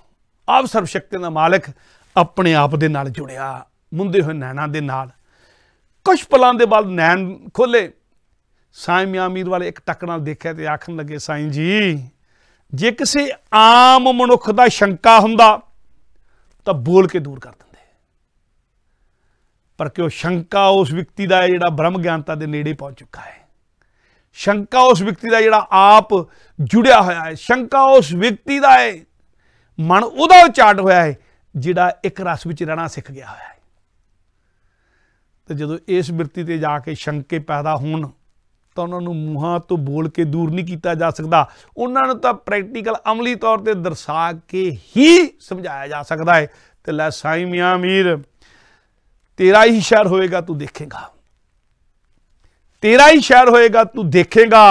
ਆਪ ਸਰਵ ਸ਼ਕਤੀ ਦਾ ਮਾਲਕ ਆਪਣੇ ਆਪ ਦੇ ਨਾਲ ਜੁੜਿਆ ਮੁੰਦੇ ਹੋਏ ਨੈਣਾਂ ਦੇ ਨਾਲ ਕੁਝ ਪਲਾਂ ਦੇ ਬਾਅਦ ਨੈਣ ਖੋਲੇ ਸਾਈ ਮੀਆਂ ਮੀਰ ਵਾਲੇ ਇੱਕ ਟੱਕ ਨਾਲ ਦੇਖਿਆ ਤੇ ਆਖਣ ਲੱਗੇ ਸਾਈ ਜੀ ਜੇ ਕਿਸੇ ਆਮ ਮਨੁੱਖ ਦਾ ਸ਼ੰਕਾ ਹੁੰਦਾ ਤਾਂ ਬੋਲ ਕੇ ਦੂਰ ਕਰ ਦਿੰਦੇ ਪਰ ਕਿਉਂ ਸ਼ੰਕਾ ਉਸ ਵਿਅਕਤੀ ਦਾ ਹੈ ਜਿਹੜਾ ਬ੍ਰਹਮ ਗਿਆਨਤਾ ਦੇ ਨੇੜੇ ਪਹੁੰਚ ਚੁੱਕਾ ਹੈ ਸ਼ੰਕਾ ਉਸ ਵਿਅਕਤੀ ਦਾ ਜਿਹੜਾ ਆਪ ਜੁੜਿਆ ਹੋਇਆ ਹੈ ਸ਼ੰਕਾ ਉਸ ਵਿਅਕਤੀ ਦਾ ਹੈ ਮਨ ਉਹਦਾ ਉਚਾਟ ਹੋਇਆ ਹੈ ਜਿਹੜਾ ਇੱਕ ਰਸ ਵਿੱਚ ਰਹਿਣਾ ਸਿੱਖ ਗਿਆ ਹੋਇਆ ਹੈ ਤੇ ਜਦੋਂ ਇਸ ਮਿਰਤੀ ਤੇ ਜਾ ਕੇ ਸ਼ੰਕੇ ਪੈਦਾ ਹੋਣ ਤਾਂ ਉਹਨਾਂ ਨੂੰ ਮੂੰਹਾਂ ਤੋਂ ਬੋਲ ਕੇ ਦੂਰ ਨਹੀਂ ਕੀਤਾ ਜਾ ਸਕਦਾ ਉਹਨਾਂ ਨੂੰ ਤਾਂ ਪ੍ਰੈਕਟੀਕਲ ਅਮਲੀ ਤੌਰ ਤੇ ਦਰਸਾ ਕੇ ਹੀ ਸਮਝਾਇਆ ਜਾ ਸਕਦਾ ਹੈ ਤੇ ਲੈ ਸਾਈ ਮੀਆਂ ਮੀਰ ਤੇਰਾ ਹੀ ਸ਼ਹਿਰ ਹੋਏਗਾ ਤੂੰ ਦੇਖੇਗਾ ਤੇਰਾ ਹੀ ਸ਼ਹਿਰ ਹੋਏਗਾ ਤੂੰ ਦੇਖੇਗਾ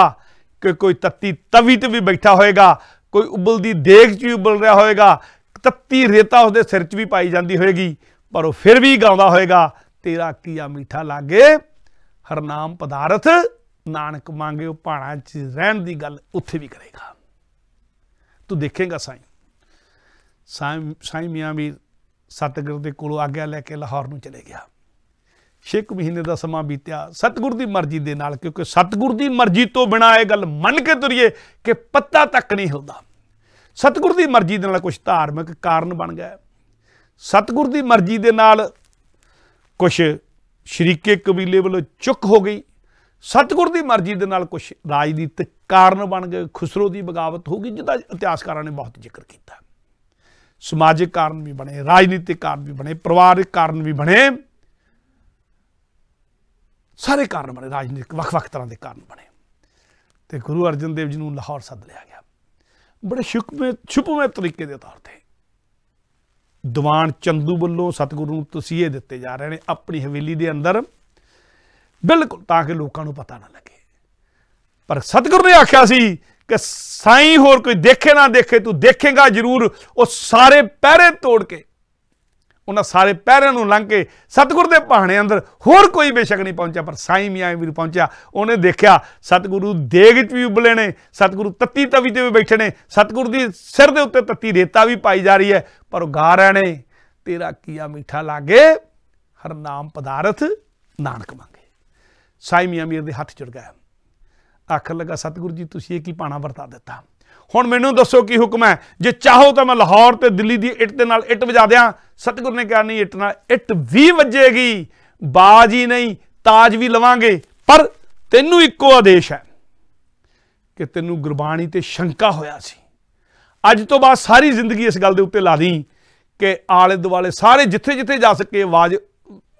ਕਿ ਕੋਈ ਤੱਤੀ ਤਵੀ ਤੇ ਵੀ ਬੈਠਾ ਹੋਏਗਾ ਕੋਈ ਉਬਲਦੀ ਦੇਖ 'ਚ ਵੀ ਉਬਲ ਰਿਹਾ ਹੋਏਗਾ ਤੱਤੀ ਰੇਤਾ ਉਸਦੇ ਸਿਰ 'ਚ ਵੀ ਪਾਈ ਜਾਂਦੀ ਹੋਏਗੀ ਪਰ ਉਹ ਫਿਰ ਵੀ ਗਾਉਂਦਾ ਹੋਏਗਾ ਤੇਰਾ ਕੀਆ ਮਿੱਠਾ ਲਾਗੇ ਹਰਨਾਮ ਪਦਾਰਥ ਨਾਨਕ ਮੰਗੇ ਉਹ ਪਾਣਾ ਚ ਰਹਿਣ ਦੀ ਗੱਲ ਉੱਥੇ ਵੀ ਕਰੇਗਾ ਤੂੰ ਦੇਖੇਗਾ ਸਾਈਂ ਸਾਈਂ ਸਾਈਂ ਮੀਆਂ ਵੀ ਸਤਗੁਰ ਦੇ ਕੋਲੋਂ ਆਗਿਆ ਲੈ ਕੇ ਲਾਹੌਰ ਨੂੰ ਚਲੇ ਗਿਆ 6 ਮਹੀਨੇ ਦਾ ਸਮਾਂ ਬੀਤਿਆ ਸਤਗੁਰ ਦੀ ਮਰਜ਼ੀ ਦੇ ਨਾਲ ਕਿਉਂਕਿ ਸਤਗੁਰ ਦੀ ਮਰਜ਼ੀ ਤੋਂ ਬਿਨਾ ਇਹ ਗੱਲ ਮੰਨ ਕੇ ਤੁਰੀਏ ਕਿ ਪੱਤਾ ਤੱਕ ਨਹੀਂ ਹਿਲਦਾ ਸਤਗੁਰ ਦੀ ਮਰਜ਼ੀ ਦੇ ਨਾਲ ਕੁਝ ਧਾਰਮਿਕ ਕਾਰਨ ਬਣ ਗਿਆ ਸਤਗੁਰ ਦੀ ਮਰਜ਼ੀ ਦੇ ਨਾਲ ਕੁਝ ਸ਼ਰੀਕੇ ਕਬੀਲੇ ਵੱਲੋਂ ਚੁੱਕ ਹੋ ਗਈ ਸਤਗੁਰ ਦੀ ਮਰਜ਼ੀ ਦੇ ਨਾਲ ਕੁਝ ਰਾਜਨੀਤਿਕ ਕਾਰਨ ਬਣ ਗਏ ਖੁਸਰੋ ਦੀ ਬਗਾਵਤ ਹੋ ਗਈ ਜਿਹਦਾ ਇਤਿਹਾਸਕਾਰਾਂ ਨੇ ਬਹੁਤ ਜ਼ਿਕਰ ਕੀਤਾ ਸਮਾਜਿਕ ਕਾਰਨ ਵੀ ਬਣੇ ਰਾਜਨੀਤਿਕ ਕਾਰਨ ਵੀ ਬਣੇ ਪਰਿਵਾਰਿਕ ਕਾਰਨ ਵੀ ਬਣੇ ਸਾਰੇ ਕਾਰਨ ਬਣੇ ਰਾਜਨੀਤਿਕ ਵੱਖ-ਵੱਖ ਤਰ੍ਹਾਂ ਦੇ ਕਾਰਨ ਬਣੇ ਤੇ ਗੁਰੂ ਅਰਜਨ ਦੇਵ ਜੀ ਨੂੰ ਲਾਹੌਰ ਸੱਦ ਲਿਆ ਗਿਆ ਬੜੇ ਸ਼ੁਕਮੇ ਛੁਪਵੇਂ ਤਰੀਕੇ ਦੇ ਤੌਰ ਤੇ ਦੀਵਾਨ ਚੰਦੂ ਵੱਲੋਂ ਸਤਿਗੁਰੂ ਨੂੰ ਤਸੀਹੇ ਦਿੱਤੇ ਜਾ ਰਹੇ ਨੇ ਆਪਣੀ ਹਵੇਲੀ ਦੇ ਅੰਦਰ ਬਿਲਕੁਲ ਤਾਂ ਕਿ ਲੋਕਾਂ ਨੂੰ ਪਤਾ ਨਾ ਲੱਗੇ ਪਰ ਸਤਿਗੁਰੂ ਨੇ ਆਖਿਆ ਸੀ ਕਿ ਸਾਈਂ ਹੋਰ ਕੋਈ ਦੇਖੇ ਨਾ ਦੇਖੇ ਤੂੰ ਦੇਖੇਗਾ ਜ਼ਰੂਰ ਉਹ ਸਾਰੇ ਪਹਿਰੇ ਤੋੜ ਕੇ ਉਹਨਾਂ ਸਾਰੇ ਪਹਿਰਿਆਂ ਨੂੰ ਲੰਘ ਕੇ ਸਤਿਗੁਰ ਦੇ ਪਹਾੜੇ ਅੰਦਰ ਹੋਰ ਕੋਈ ਬੇਸ਼ੱਕ ਨਹੀਂ ਪਹੁੰਚਿਆ ਪਰ ਸਾਈਂ ਮੀਆਂ ਵੀ ਪਹੁੰਚਿਆ ਉਹਨੇ ਦੇਖਿਆ ਸਤਿਗੁਰੂ ਦੇਗ 'ਚ ਵੀ ਉੱਬਲੇ ਨੇ ਸਤਿਗੁਰੂ ਤੱਤੀ ਤਵੀ ਤੇ ਵੀ ਬੈਠੇ ਨੇ ਸਤਿਗੁਰ ਦੀ ਸਿਰ ਦੇ ਉੱਤੇ ਤੱਤੀ ਰੇਤਾ ਵੀ ਪਾਈ ਜਾ ਰਹੀ ਹੈ ਪਰ ਉਹ ਗਾ ਰਹੇ ਨੇ ਤੇਰਾ ਕੀਆ ਮਿੱਠਾ ਲਾਗੇ ਹਰ ਨਾਮ ਪਦਾਰਥ ਨਾਨਕ ਮੰਗ ਸਾਈ ਮੀਆਂ ਮੀਰ ਦੇ ਹੱਥ ਚੜ ਗਿਆ ਆਖਣ ਲੱਗਾ ਸਤਿਗੁਰੂ ਜੀ ਤੁਸੀਂ ਇਹ ਕੀ ਪਾਣਾ ਵਰਤਾ ਦਿੱਤਾ ਹੁਣ ਮੈਨੂੰ ਦੱਸੋ ਕੀ ਹੁਕਮ ਹੈ ਜੇ ਚਾਹੋ ਤਾਂ ਮੈਂ ਲਾਹੌਰ ਤੇ ਦਿੱਲੀ ਦੀ ਇੱਟ ਦੇ ਨਾਲ ਇੱਟ ਵਜਾ ਦਿਆਂ ਸਤਿਗੁਰ ਨੇ ਕਿਹਾ ਨਹੀਂ ਇੱਟ ਨਾਲ ਇੱਟ ਵੀ ਵੱਜੇਗੀ ਬਾਜ ਹੀ ਨਹੀਂ ਤਾਜ ਵੀ ਲਵਾਂਗੇ ਪਰ ਤੈਨੂੰ ਇੱਕੋ ਆਦੇਸ਼ ਹੈ ਕਿ ਤੈਨੂੰ ਗੁਰਬਾਣੀ ਤੇ ਸ਼ੰਕਾ ਹੋਇਆ ਸੀ ਅੱਜ ਤੋਂ ਬਾਅਦ ਸਾਰੀ ਜ਼ਿੰਦਗੀ ਇਸ ਗੱਲ ਦੇ ਉੱਤੇ ਲਾ ਦੀ ਕਿ ਆਲੇ ਦੁਆਲੇ ਸਾਰੇ ਜਿੱਥੇ ਜਿੱਥੇ ਜਾ ਸਕੇ ਆਵਾਜ਼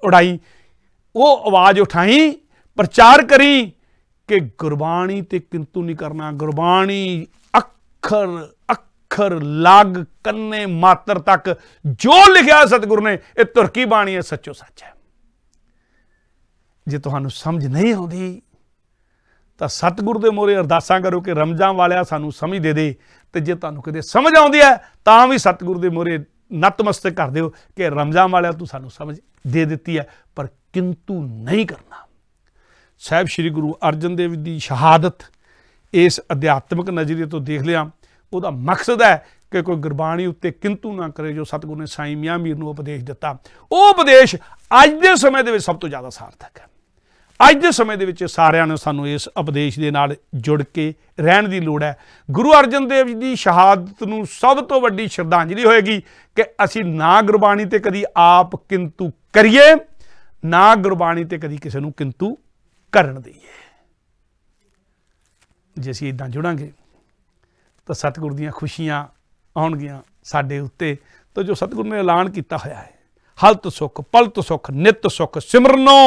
ਉਡਾਈ ਉਹ ਆਵਾਜ਼ ਉਠਾਈ ਪ੍ਰਚਾਰ ਕਰੀ ਕਿ ਗੁਰਬਾਣੀ ਤੇ ਕਿੰਤੂ ਨਹੀਂ ਕਰਨਾ ਗੁਰਬਾਣੀ ਅੱਖਰ ਅੱਖਰ ਲੱਗ ਕੰਨੇ ਮਾਤਰ ਤੱਕ ਜੋ ਲਿਖਿਆ ਸਤਿਗੁਰ ਨੇ ਇਹ ਤੁਰਕੀ ਬਾਣੀ ਹੈ ਸੱਚੋ ਸੱਚ ਹੈ ਜੇ ਤੁਹਾਨੂੰ ਸਮਝ ਨਹੀਂ ਆਉਂਦੀ ਤਾਂ ਸਤਿਗੁਰ ਦੇ ਮੋਰੇ ਅਰਦਾਸਾਂ ਕਰੋ ਕਿ ਰਮਜਾਂ ਵਾਲਿਆ ਸਾਨੂੰ ਸਮਝ ਦੇ ਦੇ ਤੇ ਜੇ ਤੁਹਾਨੂੰ ਕਦੇ ਸਮਝ ਆਉਂਦੀ ਹੈ ਤਾਂ ਵੀ ਸਤਿਗੁਰ ਦੇ ਮੋਰੇ ਨਤਮਸਤਕ ਕਰ ਦਿਓ ਕਿ ਰਮਜਾਨ ਵਾਲਿਆ ਤੂੰ ਸਾਨੂੰ ਸਮਝ ਦੇ ਦਿੱਤੀ ਹੈ ਪਰ ਕਿੰਤੂ ਨਹੀਂ ਕਰਨਾ ਸਾਹਿਬ ਸ੍ਰੀ ਗੁਰੂ ਅਰਜਨ ਦੇਵ ਦੀ ਸ਼ਹਾਦਤ ਇਸ ਅਧਿਆਤਮਿਕ ਨਜ਼ਰੀਏ ਤੋਂ ਦੇਖ ਲਿਆ ਉਹਦਾ ਮਕਸਦ ਹੈ ਕਿ ਕੋਈ ਗੁਰਬਾਣੀ ਉੱਤੇ ਕਿੰਤੂ ਨਾ ਕਰੇ ਜੋ ਸਤਗੁਰ ਨੇ ਸਾਈਂ ਮੀਆਂ ਮੀਰ ਨੂੰ ਉਪਦੇਸ਼ ਦਿੱਤਾ ਉਹ ਉਪਦੇਸ਼ ਅੱਜ ਦੇ ਸਮੇਂ ਦੇ ਵਿੱਚ ਸਭ ਤੋਂ ਜ਼ਿਆਦਾ ਸਾਰਥਕ ਹੈ ਅੱਜ ਦੇ ਸਮੇਂ ਦੇ ਵਿੱਚ ਸਾਰਿਆਂ ਨੂੰ ਸਾਨੂੰ ਇਸ ਉਪਦੇਸ਼ ਦੇ ਨਾਲ ਜੁੜ ਕੇ ਰਹਿਣ ਦੀ ਲੋੜ ਹੈ ਗੁਰੂ ਅਰਜਨ ਦੇਵ ਜੀ ਦੀ ਸ਼ਹਾਦਤ ਨੂੰ ਸਭ ਤੋਂ ਵੱਡੀ ਸ਼ਰਧਾਂਜਲੀ ਹੋਏਗੀ ਕਿ ਅਸੀਂ ਨਾ ਗੁਰਬਾਣੀ ਤੇ ਕਦੀ ਆਪ ਕਿੰਤੂ ਕਰੀਏ ਨਾ ਗੁਰਬਾਣੀ ਤੇ ਕਦੀ ਕਿਸੇ ਨੂੰ ਕਿੰਤੂ ਕਰਨ ਦੀ ਹੈ ਜੇ ਅਸੀਂ ਇਦਾਂ ਜੁੜਾਂਗੇ ਤਾਂ ਸਤਿਗੁਰ ਦੀਆਂ ਖੁਸ਼ੀਆਂ ਆਉਣਗੀਆਂ ਸਾਡੇ ਉੱਤੇ ਤਾਂ ਜੋ ਸਤਿਗੁਰ ਨੇ ਐਲਾਨ ਕੀਤਾ ਹੋਇਆ ਹੈ ਹਲਤ ਸੁਖ ਪਲਤ ਸੁਖ ਨਿਤ ਸੁਖ ਸਿਮਰਨੋ